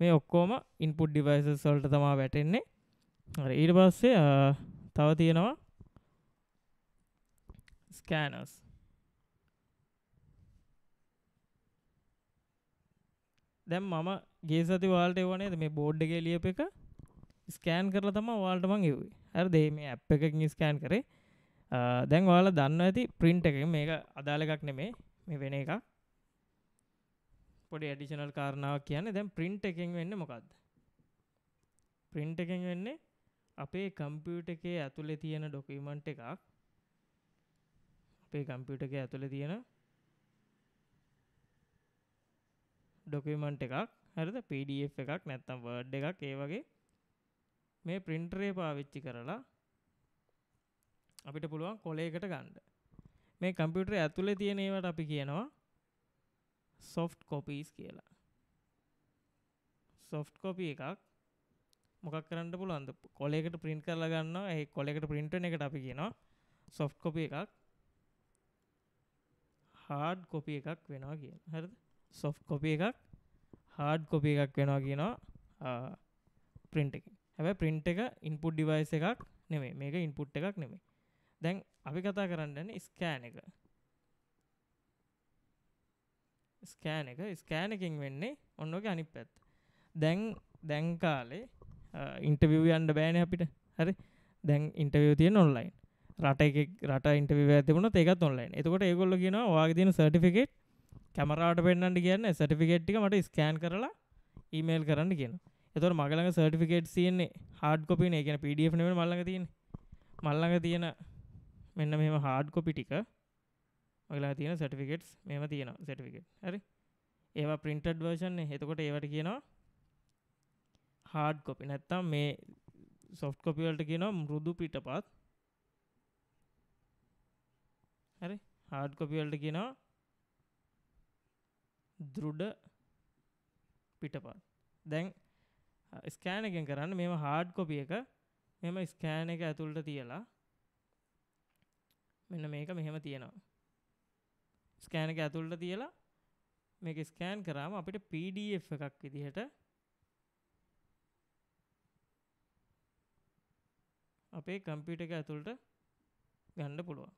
[SPEAKER 1] මේ ඔක්කෝම ඉන්පුට් ඩිවයිස සල්ට තමා වැටෙන්නේ හරි ඊට පස්සේ තව තියෙනවා ස්කෑනස් දැම් මම ගේ සති වාල්ට එවනේ මේ බෝඩ් එක ලියප එක ස්කෑන් කරලා තම වාල්ටමං යවේ හරදේ මේ ඇ් එකකින් ස්කෑන් කරේ දැන් ඔයාල දන්න ඇති ප්‍රින්ට් එක මේක අදාළ එකක් නෙමේ මේ වෙන එක පොඩි ඇඩිෂනල් කාරණාවක් කියන්න දැන් ප්‍රින්ට් එකෙන් වෙන්න මොකක්ද ප්‍රින්ට් එකෙන් වෙන්නේ අපේ කම්පියුට එකේ ඇතුළෙ තියෙන ඩොකීමන්ට් එකක් අපේ කම්පියුට එක ඇතුළෙ තියෙන ඩොකමන්ට් එකක් හරිද පඩF එකක් නැත්තම් වර්ඩ් එකක් ඒ වගේ මේ ප්‍රින්ටරේ පාවිච්චි කරලා අපිට පුළුවන් කොලේකට ගණ්ඩ මේ කම්පියුටර් ඇතුළේ තියෙනවට අපි කියනවා සොෆ්ට් කොපීස් කියලා සොෆ්ට් කොපි එකක් මොකක් කරන්න පුළුවන්ද කොලේකට ප්‍රින්් කරලා ගන්න ඒ කොලෙකට ප්‍රින්ටන එකට අපි කියනවා සොෆ්ට් කොපි එකක් හාඩ් කොපි එකක් වෙනවා කියන හරද සොෆ් කොපි එකක් හාඩ් කොපි එකක් වෙනවා කියනවා ප්‍රින්ට එක හැබැ ප්‍රින්ට් එක ඉන්පුට් ඩිවයිස එකක් නෙමේ මේක ඉන්පුට් එකක් නෙමේ දැන් අපි කතා කරන්න ස්කෑන එක ස්කෑන එක ස්කෑනකින් වෙන්නේ ඔන්නෝගේ අනිත් පැත් දැන් දැන් කාලේ ඉන්ටවිව් යන්න බෑන අපිට හරි දැන් ඉන්ටවිය තිය ඔන්ලයින් රට රට ඉන්ටවිව ඇතිබුණ ඒකත් ඔන්ලයින් එතකොට ඒගොල්ල කියෙනවා වාගේ තින සටිෆිකේට් කැමරාට පෙන්න්නට කියන්න සටිෆිකේට්ටික මට ස්කෑන් කරලා ඊමේල් කරන්න කියන එතොට මගලඟ සටිෆිකේට් තියන්නේ හඩ් කොපින එකන පිඩ නෙව මල්ලඟ තියෙන මල්ලඟ තියෙන මෙන්න මෙම හාඩ් කොපි ටික ඔලා තියෙන සටිෆිකෙට්ස් මෙම තියෙන සටිෆිකෙට් හරි ඒවා පින්ටඩ් වර්ෂන් හෙතකොට ඒවට කියනවා හාඩ් කොපි නැත්තම් මේ සොෆ් කොපිවලට කියනවා මුරුදු පිටපත් හරි හාඩ් කොපිවලට කියනවා දෘඩ පිටපත් දැන් ස්කෑන එකෙන් කරන්න මෙම හාඩ් කොපිය එක මෙම ස්කෑන එක ඇතුළට තියලා මෙන්න මේක මෙහෙම තියෙනවා. ස්කෑන එක ඇතුළට තියලා මේක ස්කෑන් කරාම අපිට PDF එකක් විදිහට අපේ කම්පියුටර් එක ඇතුළට ගන්න පුළුවන්.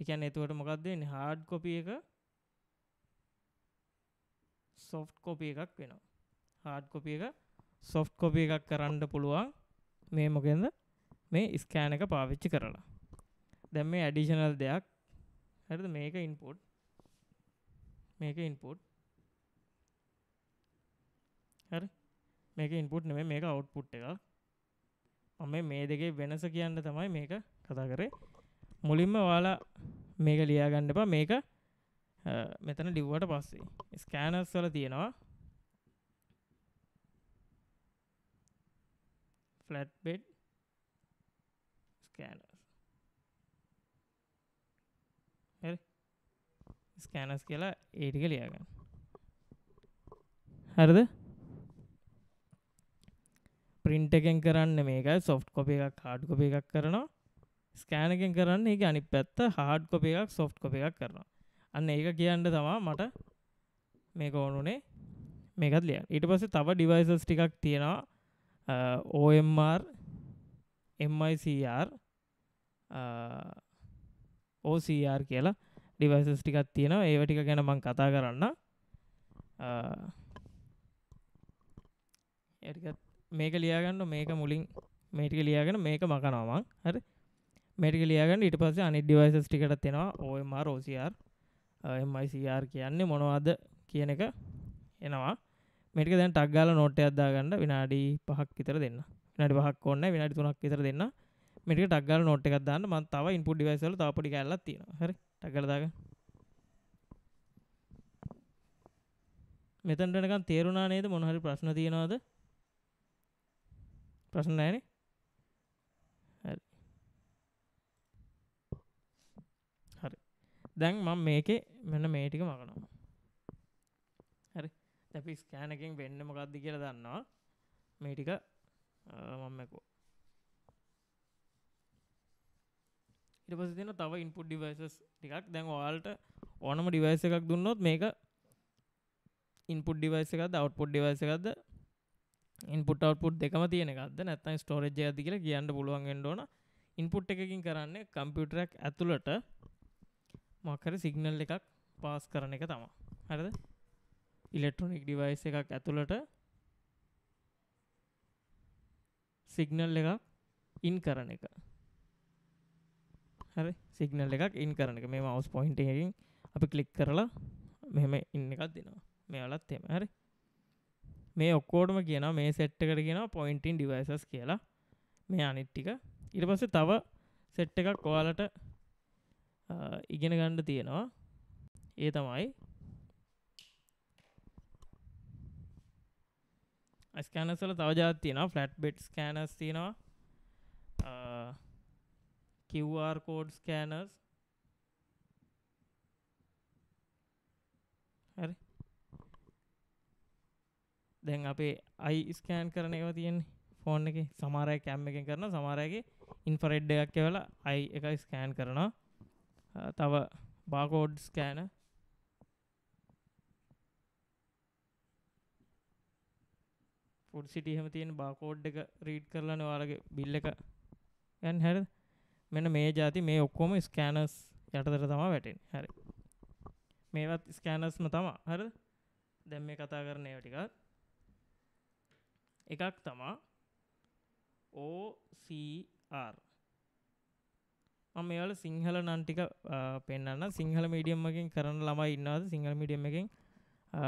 [SPEAKER 1] ඒ කියන්නේ එතකොට මොකක්ද වෙන්නේ? hard copy එක soft copy එකක් වෙනවා. hard copy එක soft copy එකක් කරන්න පුළුවන්. මේ මොකෙන්ද? මේ ස්කෑන් එක පාවිච්චි කරලා. දැම් මේ ඇඩිෂනල් දෙයක් හරිද මේක ඉන්පොට් මේක ඉන්පොට් හරි මේක ඉන්පුට් නෙමේ මේක අවට්පුට් එක මම මේ දෙකේ වෙනස කියන්න තමයි මේක කතා කරේ මුලින්ම වාලා මේක ලියාගන්න එපා මේක මෙතන ලිව්වට පස්සේ ස්කෑනර්ස් වල තියෙනවා ෆ්ලැට් බෙඩ් ස්කෑනර් ස්කෑනස් කියලා ඒටික ලියගන්න හරද පින්ට එකෙන් කරන්න මේකයි සොෆ් කොප එකක් හාඩ් කොප එකක් කරනවා ස්කෑනකෙන් කරන්න එක අනි පැත්ත හාඩ් කොප එකක් සොෆ් කොප එකක් කරනවා අන්න ඒක කියන්න තමා මට මේක ඕනුනේ මේකත් ලිය ඊට පස්සේ තව ඩිවයිසස් ටිකක් තියෙනවා ඕMR MICR OCR කියලා ඩිවයිසස් ටිකත් තියෙනවා ඒවටික ගැන මං කතා කරන්න ඒකත් මේක ලියාගන්න මේක මුලින් මේටික ලියාගෙන මේක මකනවාමං හරි මේටික ලියාගන්න ඉට පස්සේ අනි ඩිවයිසස් ටිකට තියෙනවා ඕම රෝසිR එමයිසිR කියන්නේ මොනවාද කියන එක එනවා මෙටික දැන් ටක්ගාල නෝට්ට අදදාගන්න විනාඩි පහක් ඉතර දෙන්න විනාඩි පහක් ඔන්න විනාඩි තුනක් ඉතර දෙන්න මෙටික ටක්ගල නොට් එකක් දාන්න මන් තව ඉන්පුඩ් ඩිවයිසල තාපටි කල්ලත් තියෙන හරි ටක් කරලා දාගන්න. මෙතනට එනකන් තේරුණා නේද මොන හරි ප්‍රශ්න තියනවද? ප්‍රශ්න නැහැනේ. හරි. හරි. දැන් මම මේකේ මෙන්න මේ ටික මකනවා. හරි. දැන් අපි ස්කෑන් එකෙන් වෙන්නේ මොකද්ද කියලා දන්නවා. මේ ටික මම මැකුවා. ඉටපස තින තව ඉන්පුට් ඩිවයිසස් ටිකක් දැන් ඔයාලට ඕනම ඩිවයිස එකක් දුන්නොත් මේක ඉන්පුට් ඩිවයිස එකද අවට්පොඩ් ඩිවයිස එකක්ද ඉන්පුට අවට්පුට් දෙකම තියෙනකක්ද නැත්තන් ස්ටෝරජ් ඇති කියලා කියන්න පුළුවන් ෙන්ඩෝන ඉන්පුට් එකකින් කරන්නේ කම්පියුටරක් ඇතුළට මකර සිගනල් එකක් පාස් කරන එක තමා හරද ඉලෙක්ට්‍රොනික් ඩිවයිස එකක් ඇතුළට සිගනල් එකක් ඉන් කරන එක හරි සිගනල් එකක් ඉන් කරන එක මේ මවස් පොයින්ටකින් අපි කලික් කරලා මෙහෙම ඉන්න එකක් දෙනවා මෙයාලත් එම හරි මේ ඔක්කෝටම කියන මේ සෙට්ට කර කියෙන පොයින්ටින් ඩිවයිසස් කියලා මේ අනිට්ටික ඉරපස තව සෙට් එකක් කොවාලට ඉගෙන ගණ්ඩ තියෙනවා ඒ තමයි ස්කෑනසල තවජාත් තියෙනවා ෆලට් බෙට් ස්කෑනස් තියෙනවා QR code scanners හරි දැන් අපේ අයි ස්කෑන් කරන ඒවා තියෙන්නේ ෆෝන් එකේ සමහර අය කැම් එකෙන් කරනවා සමහර අයගේ ඉන්ෆ්‍රාරෙඩ් එකක් එවලා අයි එක ස්කෑන් කරනවා තව බාකෝඩ් ස්කෑනර් ෆුඩ් සිටි එහෙම තියෙන බාකෝඩ් එක රීඩ් කරලානේ ඔයාලගේ බිල් එක ගන්න හරිද මෙන මේ ජාති මේ ඔක්කොම ස්කෑනස් යටතර තමා වැටෙන් හරි මේවත් ස්කෑනස්ම තමා හර දැම් මේ කතා කරනය ටිකත් එකක් තමා ඕCR මේවල සිංහල නන්ටික පෙන්න්න සිංහල මීඩියම්මකින් කරන ළමයි ඉන්නවාද සිංහල මීඩියම් එකින්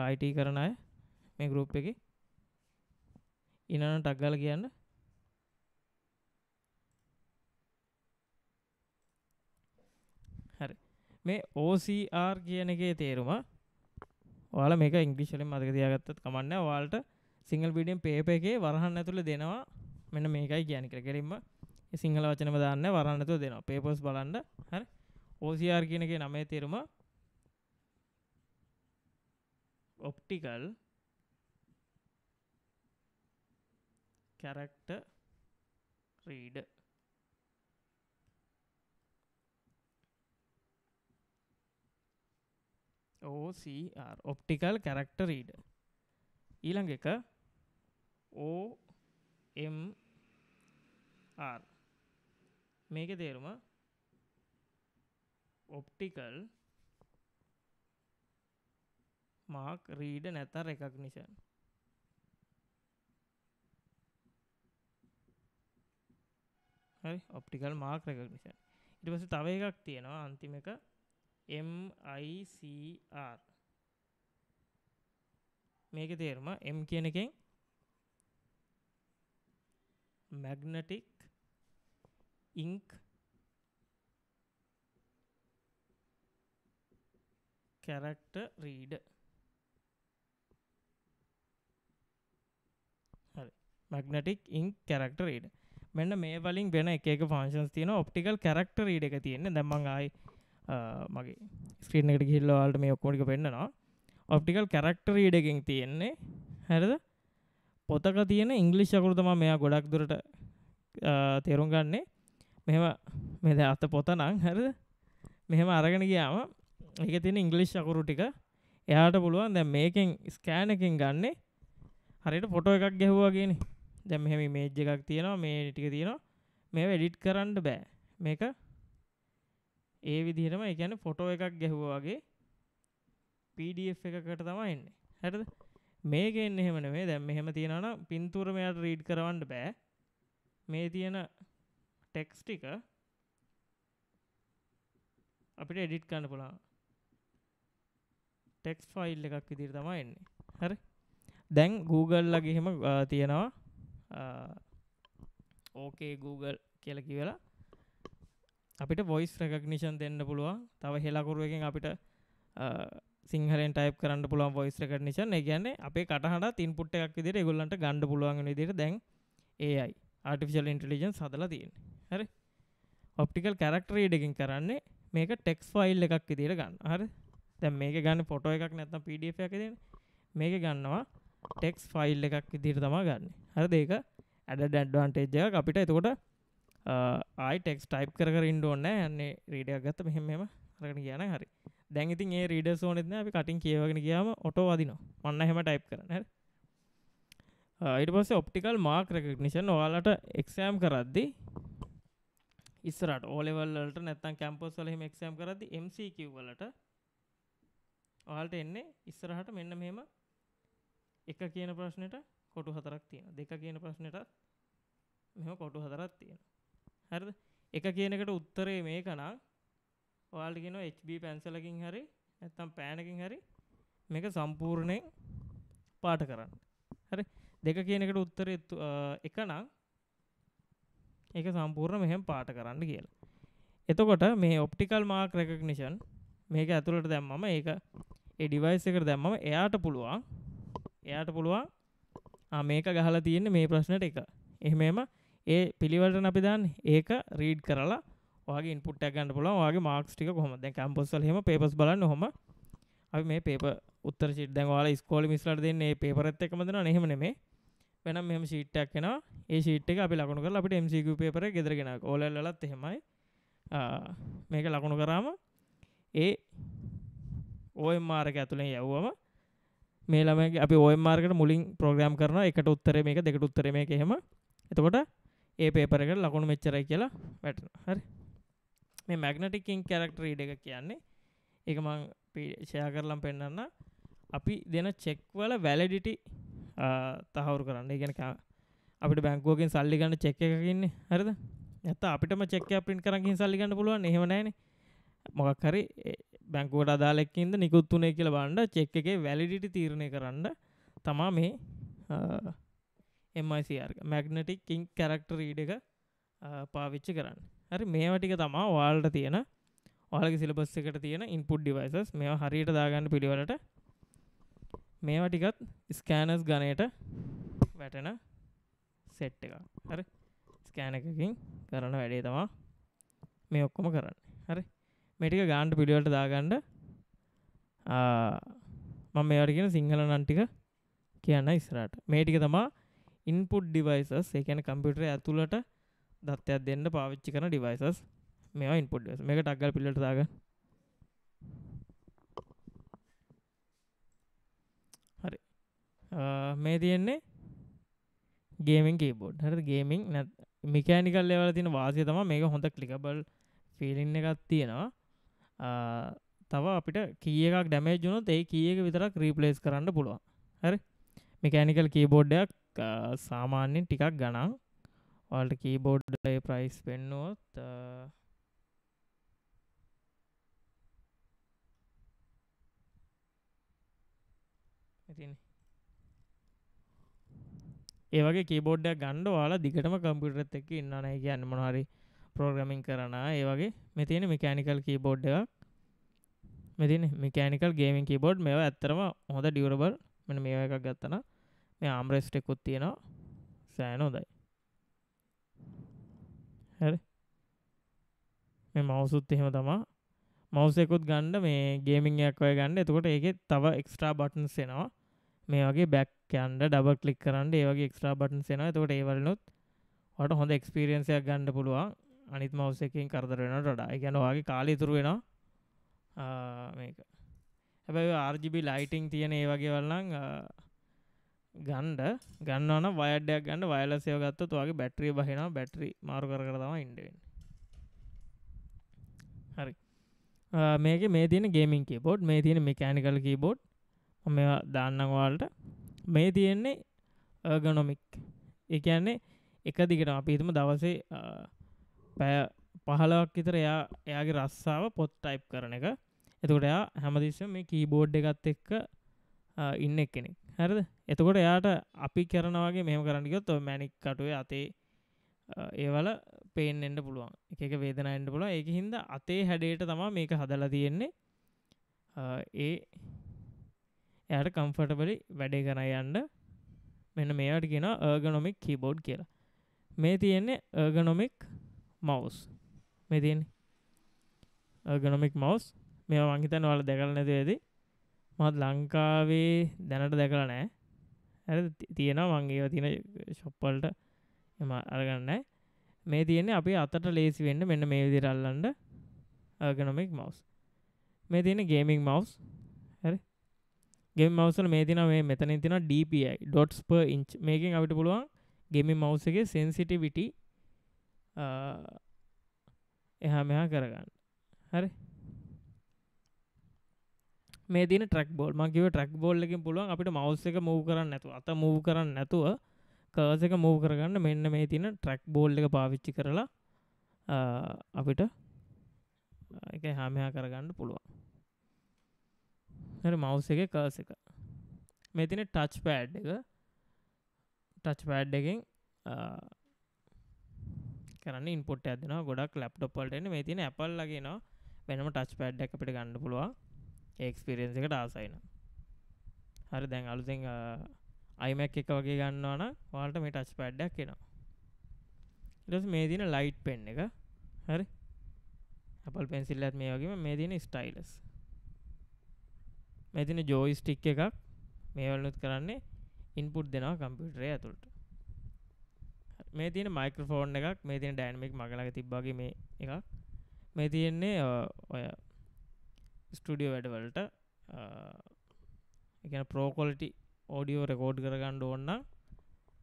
[SPEAKER 1] අයිට කරන අය මේ ගරුප් එක ඉන්නන ටක්ගල කියන්න මේ OCR කියන එකේ තේරුම ඔයාලා මේක ඉංග්‍රීසි වලින් මතක තියාගත්තත් කමක් නැහැ ඔයාලට සිංහල මීඩියම් පේපර් එකේ වරහන් ඇතුළේ දෙනවා මෙන්න මේකයි කියන්නේ කියලා. කෙලින්ම සිංහල වචනම දාන්න වරහන් ඇතුළේ දෙනවා. papers බලන්න. හරි. OCR කියන එකේ නමේ තේරුම optical character reader OCR optical character reader ඊළඟ එක OMR මේක තේරුම ඔප්ටිකල් මාක් රීඩ නැත රෙකක්නිෂන් හරි ඔප්ටිකල් මාක් රෙකක්නිෂන් ඉට පස තව එකක් තියෙනවා අන්තිම එක MICR මේකේ තේරුම M කියන එකෙන් magnetic ink character reader හරි magnetic ink character reader මෙන්න මේ වලින් වෙන එක එක ෆන්ක්ෂන්ස් තියෙනවා ඔප්ටිකල් character reader එක තියෙන්නේ දැන් මම ආයේ මගේ ස්ක්‍රීනට ගිල්ලවාල්ට මේ ඔක්කොටික පෙන්න්නනවා ඔප්ටිකල් කැරක්ටර ඩකින් තියෙන්නේ හැරද පොතක තියෙන ඉංගලි් අකුරුතම මෙයා ගොඩක් දුරට තේරුම් ගන්නේ මෙහෙම මෙද අත පොත නං හැරද මෙහෙම අරගෙන ගියාම එක තියෙන ඉංගලි් අකුරු ටික එයාට පුළුවන් දැ මේකෙන් ස්කෑනකින් ගන්නේ හරිට පොට එකක් ගැහවාගෙන දැම මෙහෙම මේජ් එකක් තියෙනවා මේ ටික තියෙනවා මේ වැඩිට් කරන්න බෑ මේක ඒ විදිහටම එකැන ෆොටෝ එකක් ගැහුවාගේ PDF එකකට තමා එන්නේ හැරද මේක එන්න එහෙමන මේ දැම් මෙහෙම තියෙනන පින්තුරමයට රීඩ් කරවන්න බෑ මේ තියෙන ටෙක්ස් ටික අපිට එඩිට් කන්න පුළා ටෙක්ස් ෆයිල් එකක් විදිර තමා එන්නේ හරි දැන් Google ලගේ එහෙම තියෙනවා ඕකේ Google කියලකි වෙලා අපිට වොයිස් රැකක්නිෂන් දෙන්න පුළුවන් තව හෙලාකුරුවකින් අපිට සිංහලෙන් ටයිප් කරන්න පුළුවන් වොයිස් රකනිෂන් ගැන්නේ අපේ කටහට තින්පුට් එකක් විදිර ගොල්ලන්ට ගණඩ පුළුවන් විදිර දැන් ඒයි ආටිෆිල් ඉන්ටලිජන් සදලා තියෙන් හරි ඔප්ටිකල් කැරක්ටර ඩකින් කරන්නේ මේක ටෙක්ස් ෆයිල් එකක් විදිර ගන්න හරි දැ මේක ගන්න පොට එකක් නැත්තම් පඩ එක දෙන මේක ගන්නවා ටෙක්ස් ෆයිල් එකක් විදිර තමා ගන්න හර දෙක ඇඩ ඩැඩ්වාන්ටේජ්ජයක් අපිට එතකොට ආයිටෙක්ස් ටයිප් කර ඉන්ඩෝන්න යන්නේ රීඩයක් ගත්ත මෙහෙම රගෙන කියන හරි දැන් ඉතින් ඒ රීඩ සෝනෙත්න අපි කටින් කියවගෙන කියම ඔටෝ වදිනවා මන්න හෙම ටයිප් කරන ඊට පස්සේ ඔප්ටිකල් මාර්ක් රෙකග්නිෂන් ඔයාලට එක්සෑම් කරද්දි ඉස්සරට ඕලෙවල්ලට නැත්තන් කැම්පස් වලහිම එක්සෑම් කරදි MCQ වලට ඔහල්ට එන්නේ ඉස්සරහට මෙන්න මෙහෙම එක කියන ප්‍රශ්නයට කොටු හතරක් තියෙන දෙක කියන ප්‍රශ්නයටත් මෙම කොටු හතරක් තියෙන හරද එක කියනකට උත්තරේ මේකනම් ඔයාලට කියනවා HB පැන්සලකින් හරි නැත්නම් පෑනකින් හරි මේක සම්පූර්ණයෙන් පාට කරන්න. හරි දෙක කියනකට උත්තරේ එක නම් ඒක සම්පූර්ණ මෙහෙම පාට කරන්න කියලා. එතකොට මේ ඔප්ටිකල් මාක් රෙකග්නිෂන් මේක ඇතුළට දැම්මම ඒක ඒ ඩිවයිස් එකට දැම්මම එයාට පුළුවන් එයාට පුළුවන් ආ මේක ගහලා තියෙන්නේ මේ ප්‍රශ්නෙට එක. එහෙමම ඒ පිළිවලට අපි දන්න ඒක රීඩ් කරලා වගේ ඉන්පුට ගන්න පුල වගේ මාක්ස්ටික කොමද කැම්පොස්සල් හෙම පේපස් බලන්න හොම අපි මේ පේප උත්තර සිිට් දැන් වාලා ස්කෝල මිස්ලට දෙන්නේ පේපරත් එකමදන නෙහෙම නෙමේ වෙනම් මෙම සිීට්ටක් කෙන ඒ සිට අපි ලකුණු කල අපිට MCQ පේපර ගෙදරගෙන ඕලලත් හෙමයි මේක ලකුණු කරාම ඒ ඕයම් මාරක ඇතුළෙන් යව්වම මේලම අපි ඕයම් මාර්කට මුලින් ප්‍රෝග්‍රම් කරන එකට උත්තර මේක දෙකට උත්තර මේ එකහෙම එතකොට ඒ පේපරක ලකුණු මෙච්චරයි කියලා වැටන හරි මේ මැගනටිකින් කැරක්ටර ඉඩ එක කියන්නේ එක මං ෂයා කරලම් පෙන්න්න අපි දෙන චෙක්වල වැලඩිටි තහවුරු කරන්න ඉගෙනක අපිට බැංකෝගෙන් සල්ලිගන්න චෙක්ක එකකින්නේ හරිද ඇත අපිටම චෙක්ක පින් කරගින් සල්ලිගන්න පුළුවන් හෙමනෑන මොකක් හරි බැංකුවට අදාලෙක්කින්ද නිකුත්තුනේ කියල බණ්ඩ චෙක්ක එක වැලිඩිටි තීරණය කරන්න තමා මේ එමයිසිR මැග්නටික් කින් කැරක්ට රීඩ එක පාවිච්චි කරන්න හරි මේවටික තමා වාල්ට තියෙන ඔලගේ සිලබස් එකට තියෙන ඉන්පුට් ඩිවයිසස් මේ හරියට දාගන්න පිළිවලට මේවා ටිකත් ස්කෑනස් ගණයට වැටෙන සෙට් එක හරි ස්කෑන එකකින් කරන වැඩේ තමා මේ ඔක්කොම කරන්න හරි මෙටික ගාන්ඩ පිළිවට දාගණ්ඩ මම මේවැටගෙන සිංහල නන්ටික කියන්න ඉස්රට මේටික තමා ඉන්පුට් ඩිවයිසස් එකන කම්පිටර ඇතුළට දත්තයක් දෙන්න පාවිච්චි කන ඩිවයිසස් මෙවා ඉන්පුට් මේක ටක්ගල් පිලටදාග හරි මේ තියෙන්නේ ගේමින් කීබෝඩ් හරි ගේමින් නැ මිකෑනිකල් ලෙවල තින වාසය තම මේක හොඳ කලිකබල් ෆිලින්න එකත් තියෙනවා තව අපිට කියකක් ඩැමේජුනොත් ඒ කියක විතරක් රීපලේස් කරන්න පුළුවන් හරි මිකෑනිකල් කීබෝඩ්ඩයක් සාමාන්‍යෙන් ටිකක් ගනම් වල්ට කීබෝඩ් ප්‍රයිස් පෙන්නුවොත් ඉතින් ඒවගේ කීබෝඩ්ඩ ගණ්ඩ වාලා දිගටම කම්පිටරත් එක්ක ඉන්නනයි කියන්න මොනහරි ප්‍රෝග්‍රමින් කරන ඒවගේ මෙතින මිකෑනිකල් කීබෝඩ් එකක් මෙතින් මිකෑනිකල් ගේමින් කීබෝඩ් මෙ ඇත්තරම හොඳ ඩියවරබල් මෙන මේ එකක් ගත්තනා මේ ආම්රෙස්ට එකුත් තියෙනවා සෑන හොඳයි හැරි මේ මවසුත් එහෙම තමා මවසෙකුත් ගණ්ඩ මේ ගේමිංයක් ඔය ගන්න එතකොට ඒකෙ තව එක්ස්ට්‍රා බටන් සෙනවා මේ වගේ බැක් යන්ඩ ඩබ කලික් කරන්න ඒවගේ එක්ස්ට්‍රා බටන් සෙන තකොට ඒවලනුත් වට හොඳ එක්ස්පිරියන්සයක් ගණ්ඩ පුළුවන් අනිත් මවස එකකින් කරදරෙන රඩා ගැන වගේ කාලීතුරු වෙනවා මේක හැබැයි ආර්ජිබි ලයිටිං තියෙන ඒ වගේ වල්ලං ගන්ඩ ගන්නවන වයඩ්ඩයක් ගන්න වයලසය ගත්ත තුවාගේ බැට්‍රිය බහිෙනවා බැට්‍රි මාරු කරතම ඉන්ඩෙන් හරි මේක මේ තියන ගේමින් කීබෝඩ් මේ තියෙන මිකෑනිකල් කීබෝඩ් මෙ දාන්නවාලට මේ තියෙන්නේ ගනොමික් එකන්නේ එක දිගට අපිහිතම දවසේ පැය පහලවක් ඉතර එයා එයාගේ රස්සාාව පොත් ටයිප් කරන එක එතුකට එයා හැමදිස්සම මේ කීබෝඩ් එකත් එක්ක ඉන්න එක්කෙනෙක් හැරද එතකොට එයාට අපි කරනවාගේ මෙම කරන්නගොත් මැනික් කටුවේ අතේ ඒවල පේෙන්ෙන්ට පුළුවන් එක වේදනයින්ට පුළුව එක හින්ද අතේ හැඩේට තමා මේක හදලා තියෙන්නේ ඒ එයට කම්ෆටබලි වැඩේ කර යන්න මෙන්න මේට කියෙන ඒගනොමික් කීබෝඩ් කියලා මේ තියෙන්නේ ඒගනොමික් මවස් මේ තියෙන්නේ ඒගනොමික් මවස් මේ වංහිතන් වල දෙකල නැතිවේදී මත් ලංකාවේ දැනට දැකලා නෑ ඇ තියෙනවා මංගේ තියෙන ශොප්පල්ට එම අරගන්න මේ තියෙන්නේ අපි අතට ලේසි වෙන්න මෙන්න මේ විදිරල්ලන්ඩ අගනොමික් මවස් මේ තියෙන ගේමික් මවස් හරි ගෙම මවසල මේ තින මේ මෙතන තින DPI ඩොට්ස් පර් ඉංච් මේකින් අපිට පුළුවන් ගෙමි මවසගේ සෙන්සිටිවිටි එහා මෙහා කරගන්න හරි මේ දින ට්‍රක් බෝල් මගේව ට්‍රක් බෝල්ලකින් පුළුවන් අපිට මවස් එක මූ කරන්න නැතු අත මූ කරන්න නැතුව කර්ස එක මූ කරගන්න මෙන්න මේ තින ට්‍රක් බෝල් එක පාවිච්චි කරලා අපිට එක හාමයා කරගන්න පුළුවන් මවස් එක කර්ස එක මෙතින ටච් පෑඩ් එක ටච් පෑඩ් එකෙන් කරන්න ඉන්පොට ඇදෙන ගොඩක් ලැප්ටොප්වලට එන්න මේ තින ඇපල් ලගේනවා වෙනම ටච් පෑඩ් එක අපිට ගන්න පුළුවන් ඒක්ස්පිරෙන්න්ස එකට ආසයින හරි දැන් අලුතෙන් අයිමැක් එක වගේ ගන්නවන වාලට මේ ටච් පැඩ්ඩක් කෙනවා ඉටස් මේ දින ලයිට් පෙන් එක හරි අපල් පෙන්සිල්ලත් මේ වගේම මේ දින ස්ටයිලස් මෙතින ජෝයි ස්ටික් එකක් මේවලනුත් කරන්නේ ඉන්පුට් දෙනවා කම්පියුටරය ඇතුළට මේ තියෙන මයිකරෆෝන් එකක් මේ තින ඩෑන්මික් මගලක තිබ්බගේ මේ එකක් මේ තියෙන්නේ ඔය ස්ටඩිය වැඩවලට එකන ප්‍රෝකොලිටි ඕඩියෝ රෙකෝඩ් කරගන්න ඕන්න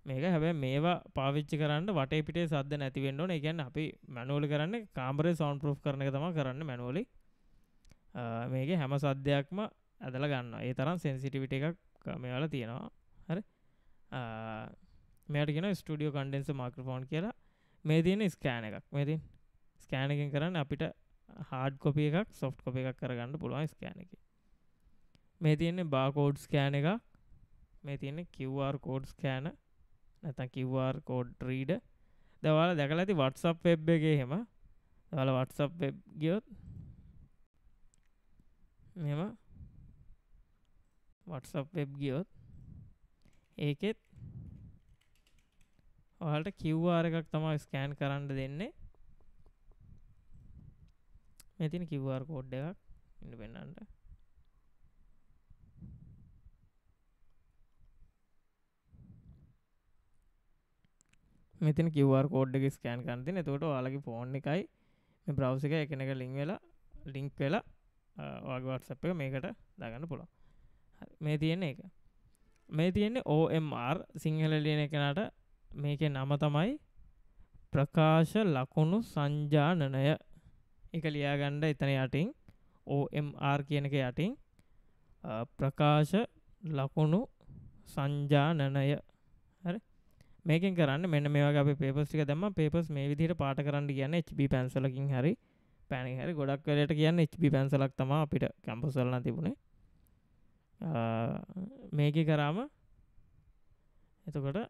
[SPEAKER 1] මේක හැබැ මේවා පාවිච්චි කරන්න වට පිටේ සද නැතිවෙන්ඩෝන එකැන් අපි මැනුවල කරන්න කාම්බරේ සෝන් ප්‍රෝ් කරන තම කරන්න මැනුවලි මේක හැම සද්ධයක්ම ඇදල ගන්න ඒ තරම් සෙන්සිටිවිට එකක් මේවල තියෙනවා හරි මේටගෙන ස්ටඩියෝ කන්ඩෙන්ස මක්‍රෆෝන් කියලා මේ තියෙන ස්කෑන එකක් මෙතින් ස්කෑනකින් කරන්න අපිට හාඩ් කොපිය එකක් සොෆ් කොප එකක් කරගන්න පුළුවන් ස්කෑන එක මේ තියන්නේ බාකෝඩ් ස්කෑන එක මේ තියන්නේ කිව්වාර් කෝඩ් ස්කෑන නැතන් කිව්වාර් කෝඩ් රීඩ දවාල දැකල ඇති වටසප් වෙබ් එක හෙම දවල වටසප් වෙබ් ගියොත් මෙම වටසප් වෙබ් ගියොත් ඒකෙත් ඔහලට කිව්වාර එකක් තමා ස්කෑන් කරන්න දෙන්නේ මෙතින කිව්වර් කෝඩ් එකක් ඉන්න පෙන්න්නට මෙතින කිවර් කෝඩ් එක ස්කෑන් කන්තින තොට යාලගේ ෆෝන් එකයි මේ බ්‍රව් එක එකන එක ලිං වෙලා ලිංක් වෙලා වගවටසප් එක මේකට දගන්න පුළා මේ තියෙන්නේ එක මේ තියෙන්නේ ඕMR සිංහල ලියන එකනට මේක නම තමයි ප්‍රකාශ ලකුණු සංජානනය එක ලියාගණ්ඩ එතන යටින් ඕMR කියනක යටින් ප්‍රකාශ ලකුණු සංජානනය හරි මේකින් කරන්න මෙන්න මේවා අප පේපස්ටික දම පේපස් මේ විදිහට පාට කරන්න කියන්න HB පැන්සලකින් හරි පැණි හරි ගොඩක් කලට කියන්න HB පැන්සලක් තම අපිට කැම්පසල්ලන්න තිබුණේ මේක කරාම එතකොට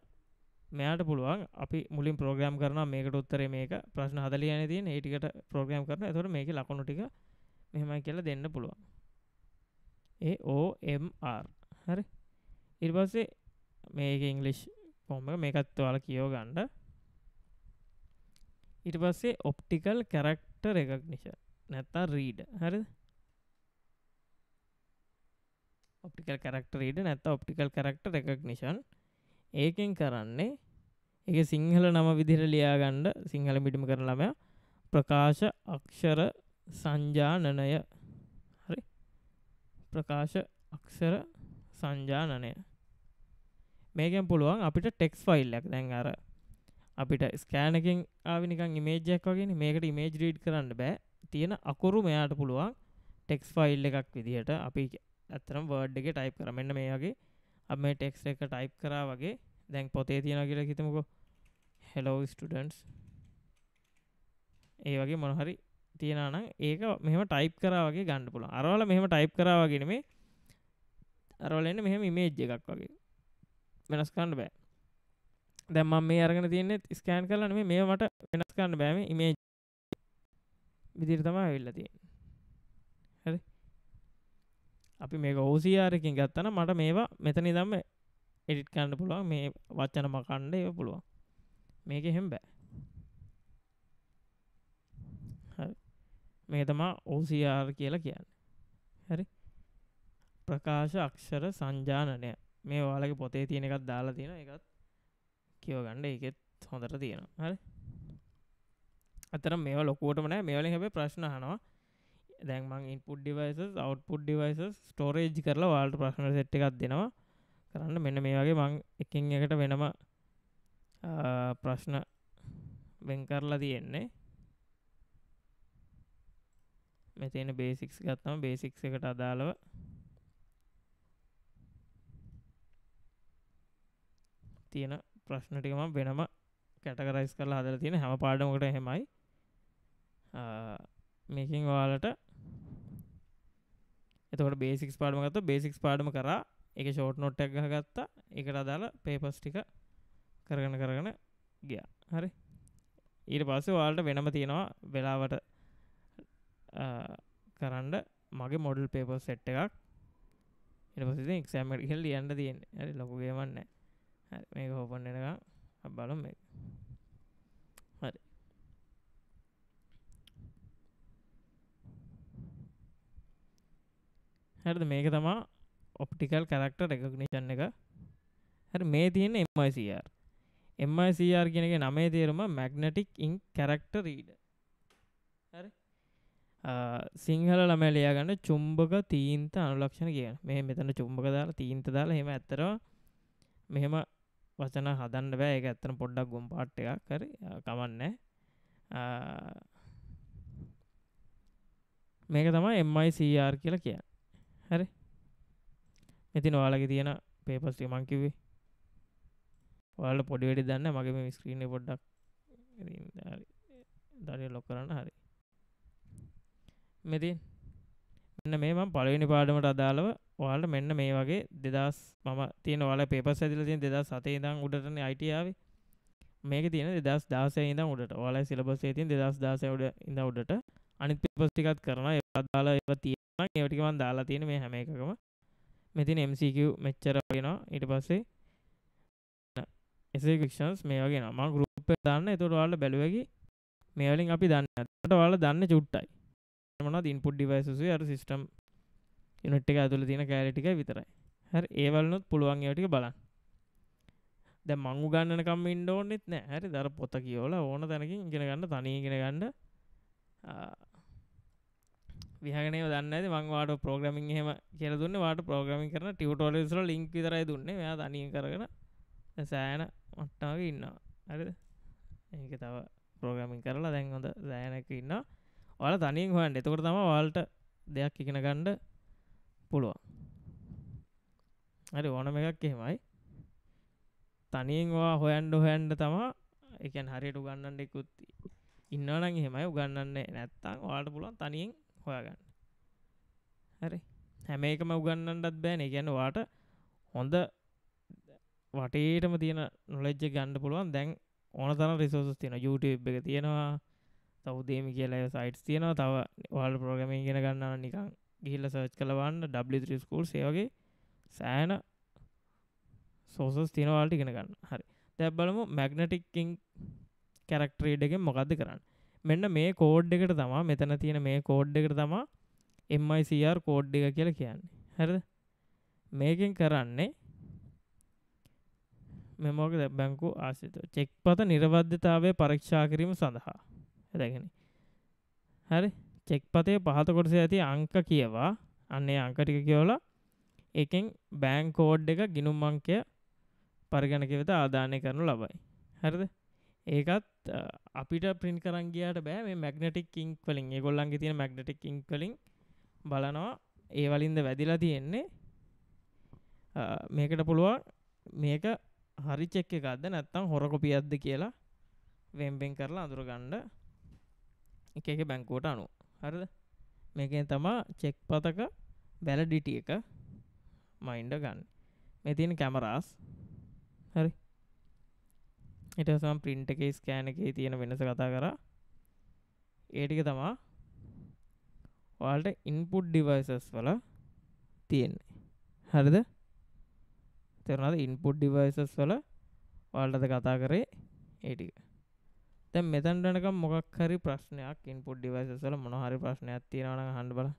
[SPEAKER 1] මෙයාට පුළුවන් අපි මුලින් ප්‍රෝග්‍රම් කරන මේකට උත්තර මේක ප්‍රශ්න හදලියන තිය ඒටිකට ප්‍රෝග්‍රම් කරන ඇතොට මේක ලකුණු ටික මෙහෙමයි කියලා දෙන්න පුළුවන් ඒ ඕMR හරි ඉරිපස්සේ මේක ඉංගලිෂ් පොම මේකත් වාල කියෝ ගණ්ඩ ඉට පස්සේ ඔප්ටිකල් කැරක්ටර් එකක් නිශ නැත්තා රීඩ හරි ඔප්ටිකල් කරක්ටරීඩ නැත ඔප්ටිකල් කරක්ටර් එකක් නිශන් ඒකෙන් කරන්නේ එක සිංහල නම විදිර ලියාගණ්ඩ සිංහල පිටිම කර ළමය ප්‍රකාශ අක්ෂර සංජානනය හරි ප්‍රකාශ අක්ෂර සංජානනය මේකෙන් පුළුවන් අපිට ටෙක්ස් ෆයිල් ලක් දැන් අර අපිට ස්කෑනකින් ආවිනිකං ඉමේජයක් වගෙන මේකට ඉමේජ් රීඩ් කරන්න බෑ තියෙන අකුරු මෙයාට පුළුවන් ටෙක්ස් ෆයිල් එකක් විදිහට අපි ඇත්තරම් වර්ඩ් එක ටයිප් කරමන්න මේගේ අප මේ ටෙක්ස් එක ටයිප් කරා වගේ දැන් පොතේ තියෙන කියලා හිතමකෝ හෙලෝ ස්ටඩන්ස් ඒ වගේ මොනහරි තියෙනනම් ඒක මෙහම ටයිප් කරා වගේ ගණ්ඩ පුල අරවල මෙහම ටයිප් කරාවගෙන මේ අරවලන්න මෙහම ඉමේජ් එකක් වගේ වෙනස් කන්න බෑ දැම්ම මේ අරගෙන තියන්නේ ස්කෑන් කරලන මේ මට වෙනස් කන්න බෑම ඉමේජ් විදිරතම ඇවිල්ල තියෙන අපි මේ ඕසියාරකින් ගත්තන මට මේවා මෙතනි දම්ම එඩිට් කන්න පුළුවන් මේ වච්චන මකණ්ඩ ඒ පුළුවන් මේක එහෙම බෑ මේ තමා ඕසියාර් කියලා කියන්න හරි ප්‍රකාශ අක්ෂර සංජානනය මේ වාලගේ පොතේ තියෙන එකත් දාලා තියෙන එකත් කියවගණ්ඩ එකෙත් හොඳට තියෙන හරි අතර මේ ලොකුවටම නෑ මේවලින් හැබ ප්‍රශ්න හනවා දැන්මං input devices output devices storage කරලා වාල්ට ප්‍රශ්න සෙට් එකක් දෙනවා කරන්න මෙන්න මේ වගේ මං එකින් එකට වෙනම ප්‍රශ්න වෙන් කරලා තියෙන්නේ මෙතින බේසික්ස් ගත්තම බේසික්ස් එකට අදාළව තියෙන ප්‍රශ්න ටිකම වෙනම කැටකරයිස් කරලා හදලා තියෙන හැම පාඩමකට එහෙමයි මේකින් ඔයාලට එතකට බේසික්ස් පාඩම ගත බේසික්ස් පාඩම කර එක ෂෝට් නොට් එක් ගත්තා එකට අදාල පේපස් ටික කරගන කරගන ගිය හරි ඊට පස්සේ වාලට වෙනම තියෙනවා වෙලාවට කරන්න මගේ මොඩල් පේපස් සෙට් එකක් එපසි එක්ෂෑමට හෙල් ලියන්න තියෙන ඇරි ලොකුගේමන්න මේ හෝපන් එනක අබ්බලම් මේ හරිද මේක තමා ඔප්ටිකල් කරක්ට රෙකගනිෂන් එක හරි මේ තියෙන එමයිCR එමයිCR කියෙනක නමේ තේරුම මැග්නටික් ඉං කැරක්ට රීඩ හරි සිංහල ළමෑ ලියගන්න චුම්භක තීන්ත අනුලක්ෂණ කියන මේ මෙතන චුම්භක දාලා තීන්ත දාලා හෙම ඇත්තර මෙහෙම වචන හදන්න බෑ එක ඇත්තන පොඩ්ඩක් ගොම් පාට් එකක් කර කමන්න මේක තමයි MICR කියලා කිය හරි මෙති නොවාලගේ තියෙන පේපස්ටි මංකිවේ වාල පොඩිවැඩි දන්න මගේ මේ ස්ක්‍රීන පොඩ්ඩක් දරිය ලොක් කරන්න හරි මෙතින් මෙන්න මේම පලවිනි පාඩමට අදාළව වාලට මෙන්න මේ වගේ දෙදස් මම තියෙන වාල පේපස් ඇතිල තින් දෙදස් සතේ දං උඩටන අයිටියාව මේක තියෙන දෙදස් දාසය ඉඳ උඩට වාලයි සිලබසේ තින් දෙදස් දාසය උඩ ඉඳ උඩට අනිත් පේපස්ටිකත් කරන අදාලා ඒව තිය ඒටිකමන් දාලා තියෙන මේ හැම එකකම මෙතින් MCQ මෙච්චර වෙනවා ඊට පස්සේ එසේ ක්ෂන්ස් මේ වගේ නම ගරුප් දන්න එතුට වාල බැලුවකි මේවලින් අපි දන්න ට වාල දන්න චුට්ටයි මන ඉන්පුට් ඩිවයිසු අර සිිටම් යුනිට් එක ඇතුළ තින කෑලටික විතරයි හැර ඒවලනුත් පුළුවන් ඒටික බලන්න ද මංගු ගන්න කම් ඉන්ඩෝන්නෙත් නෑ හැරි දර පොත කියෝල ඕන තැනකින් ඉගෙන ගන්න තනීගෙන ගන්න විහගනේ දන්න ඇති මංවාට ප්‍රෝග්‍රමින් හෙම කියල දුන්න වාට ප්‍රෝග්‍රමි කරන ටියවටෝලස්ල ලිංක් විතරයි දුන්න යා දනිය කරන සෑන මට්ටාව ඉන්නවා හරිද ඒක තව ප්‍රෝග්‍රමින් කරලා දැන්හොඳ සෑනැක ඉන්න ඔල තනින් හොන් එතකොට තම වාල්ට දෙයක් ඉගෙන ගණ්ඩ පුළුවන් හරි ඕනම එකක් එහෙමයි තනියෙන්වා හොයන්ඩ හොයන්ඩ තමා එකන් හරියට උගන්නන්ට එකුත් ඉන්නවනන් එහෙමයි උගන්නන්නේ නැත්තං වාට පුලන් තනියෙන් හොයාගන්න හරි හැම එකම උගන්නටත් බෑන ගැන වාට හොඳ වටේටම තියෙන නොලෙජ්ජ ගණ්ඩ පුළුවන් දැන් ඕන තන රිසෝසස් තියෙන YouTube එක තියෙනවා තවදේම කියලා සයිටස් තියෙනවා තව වාල් ප්‍රෝගම ඉගෙන ගන්න නිකං ගිහිල්ල සර්ච් කලවන්න ඩස්කූල් සේවගේ සෑන සෝසස් තියෙනවාල්ට ඉගෙන ගන්න හරි දැබලමු මැගනටික්කින් කැරක්ටරේඩගෙන් මොකක්ද කරන්න මෙන්න මේ කෝඩ් එකට තමා මෙතන තියෙන මේ කෝඩ් එකට තමා MICR කෝඩ් එක කියලා කියන්නේ හරිද මේකෙන් කරන්නේ මෙමෝක බැංකු ආසිත චෙක් පත නිර්වද්ධතාවය පරීක්ෂා කිරීම සඳහා ඇදගෙන හරි චෙක් පතය පහත කොටස ඇති අංක කියවා අන්නේ අංකටික කියවල එකෙන් බෑංකෝඩ් එක ගිනුම් අංකය පරිගණක වෙත ආධානය කරනු ලබයි හරිද ඒකත් අපිට පින් කරන්ගේට බෑ මේ මැගනටික් ඉංක් වලින් ගොල්ලන්ගේ තියෙන මැගනටික් ඉංක් වලින් බලනවා ඒ වලින්ද වැදිලා තියෙන්නේ මේකට පුළුවන් මේක හරි චෙක්ක ගත්ද නැත්තම් හොරකොපියද්ද කියලා වෙම්බෙන් කරලා අඳුරගණ්ඩ එක එක බැංකුවට අනු හරිද මේකෙන් තමා චෙක් පතක බැලඩිටිය එක මයින්ඩ ගන්න මෙතින් කැමරාස් හරි හිටසම් පින්ට එකේ ස්කෑන එකේ තියෙන වෙනස කතා කරා ඒටික තමා ඔයාලට ඉන්පුට් ඩිවයිසස් වල තියෙන්නේ හරිද තෙරනද ඉන්පුට් ඩිවයිසස් වල වල්ටද කතා කරේ ඒටික තැ මෙතැන්ටනක මොකක් හරි ප්‍රශ්නයක් ඉන්පුට් ඩිවයිසස් වල මොනහරි ප්‍රශ්නයක් තියෙනවන හන්ඩ බලා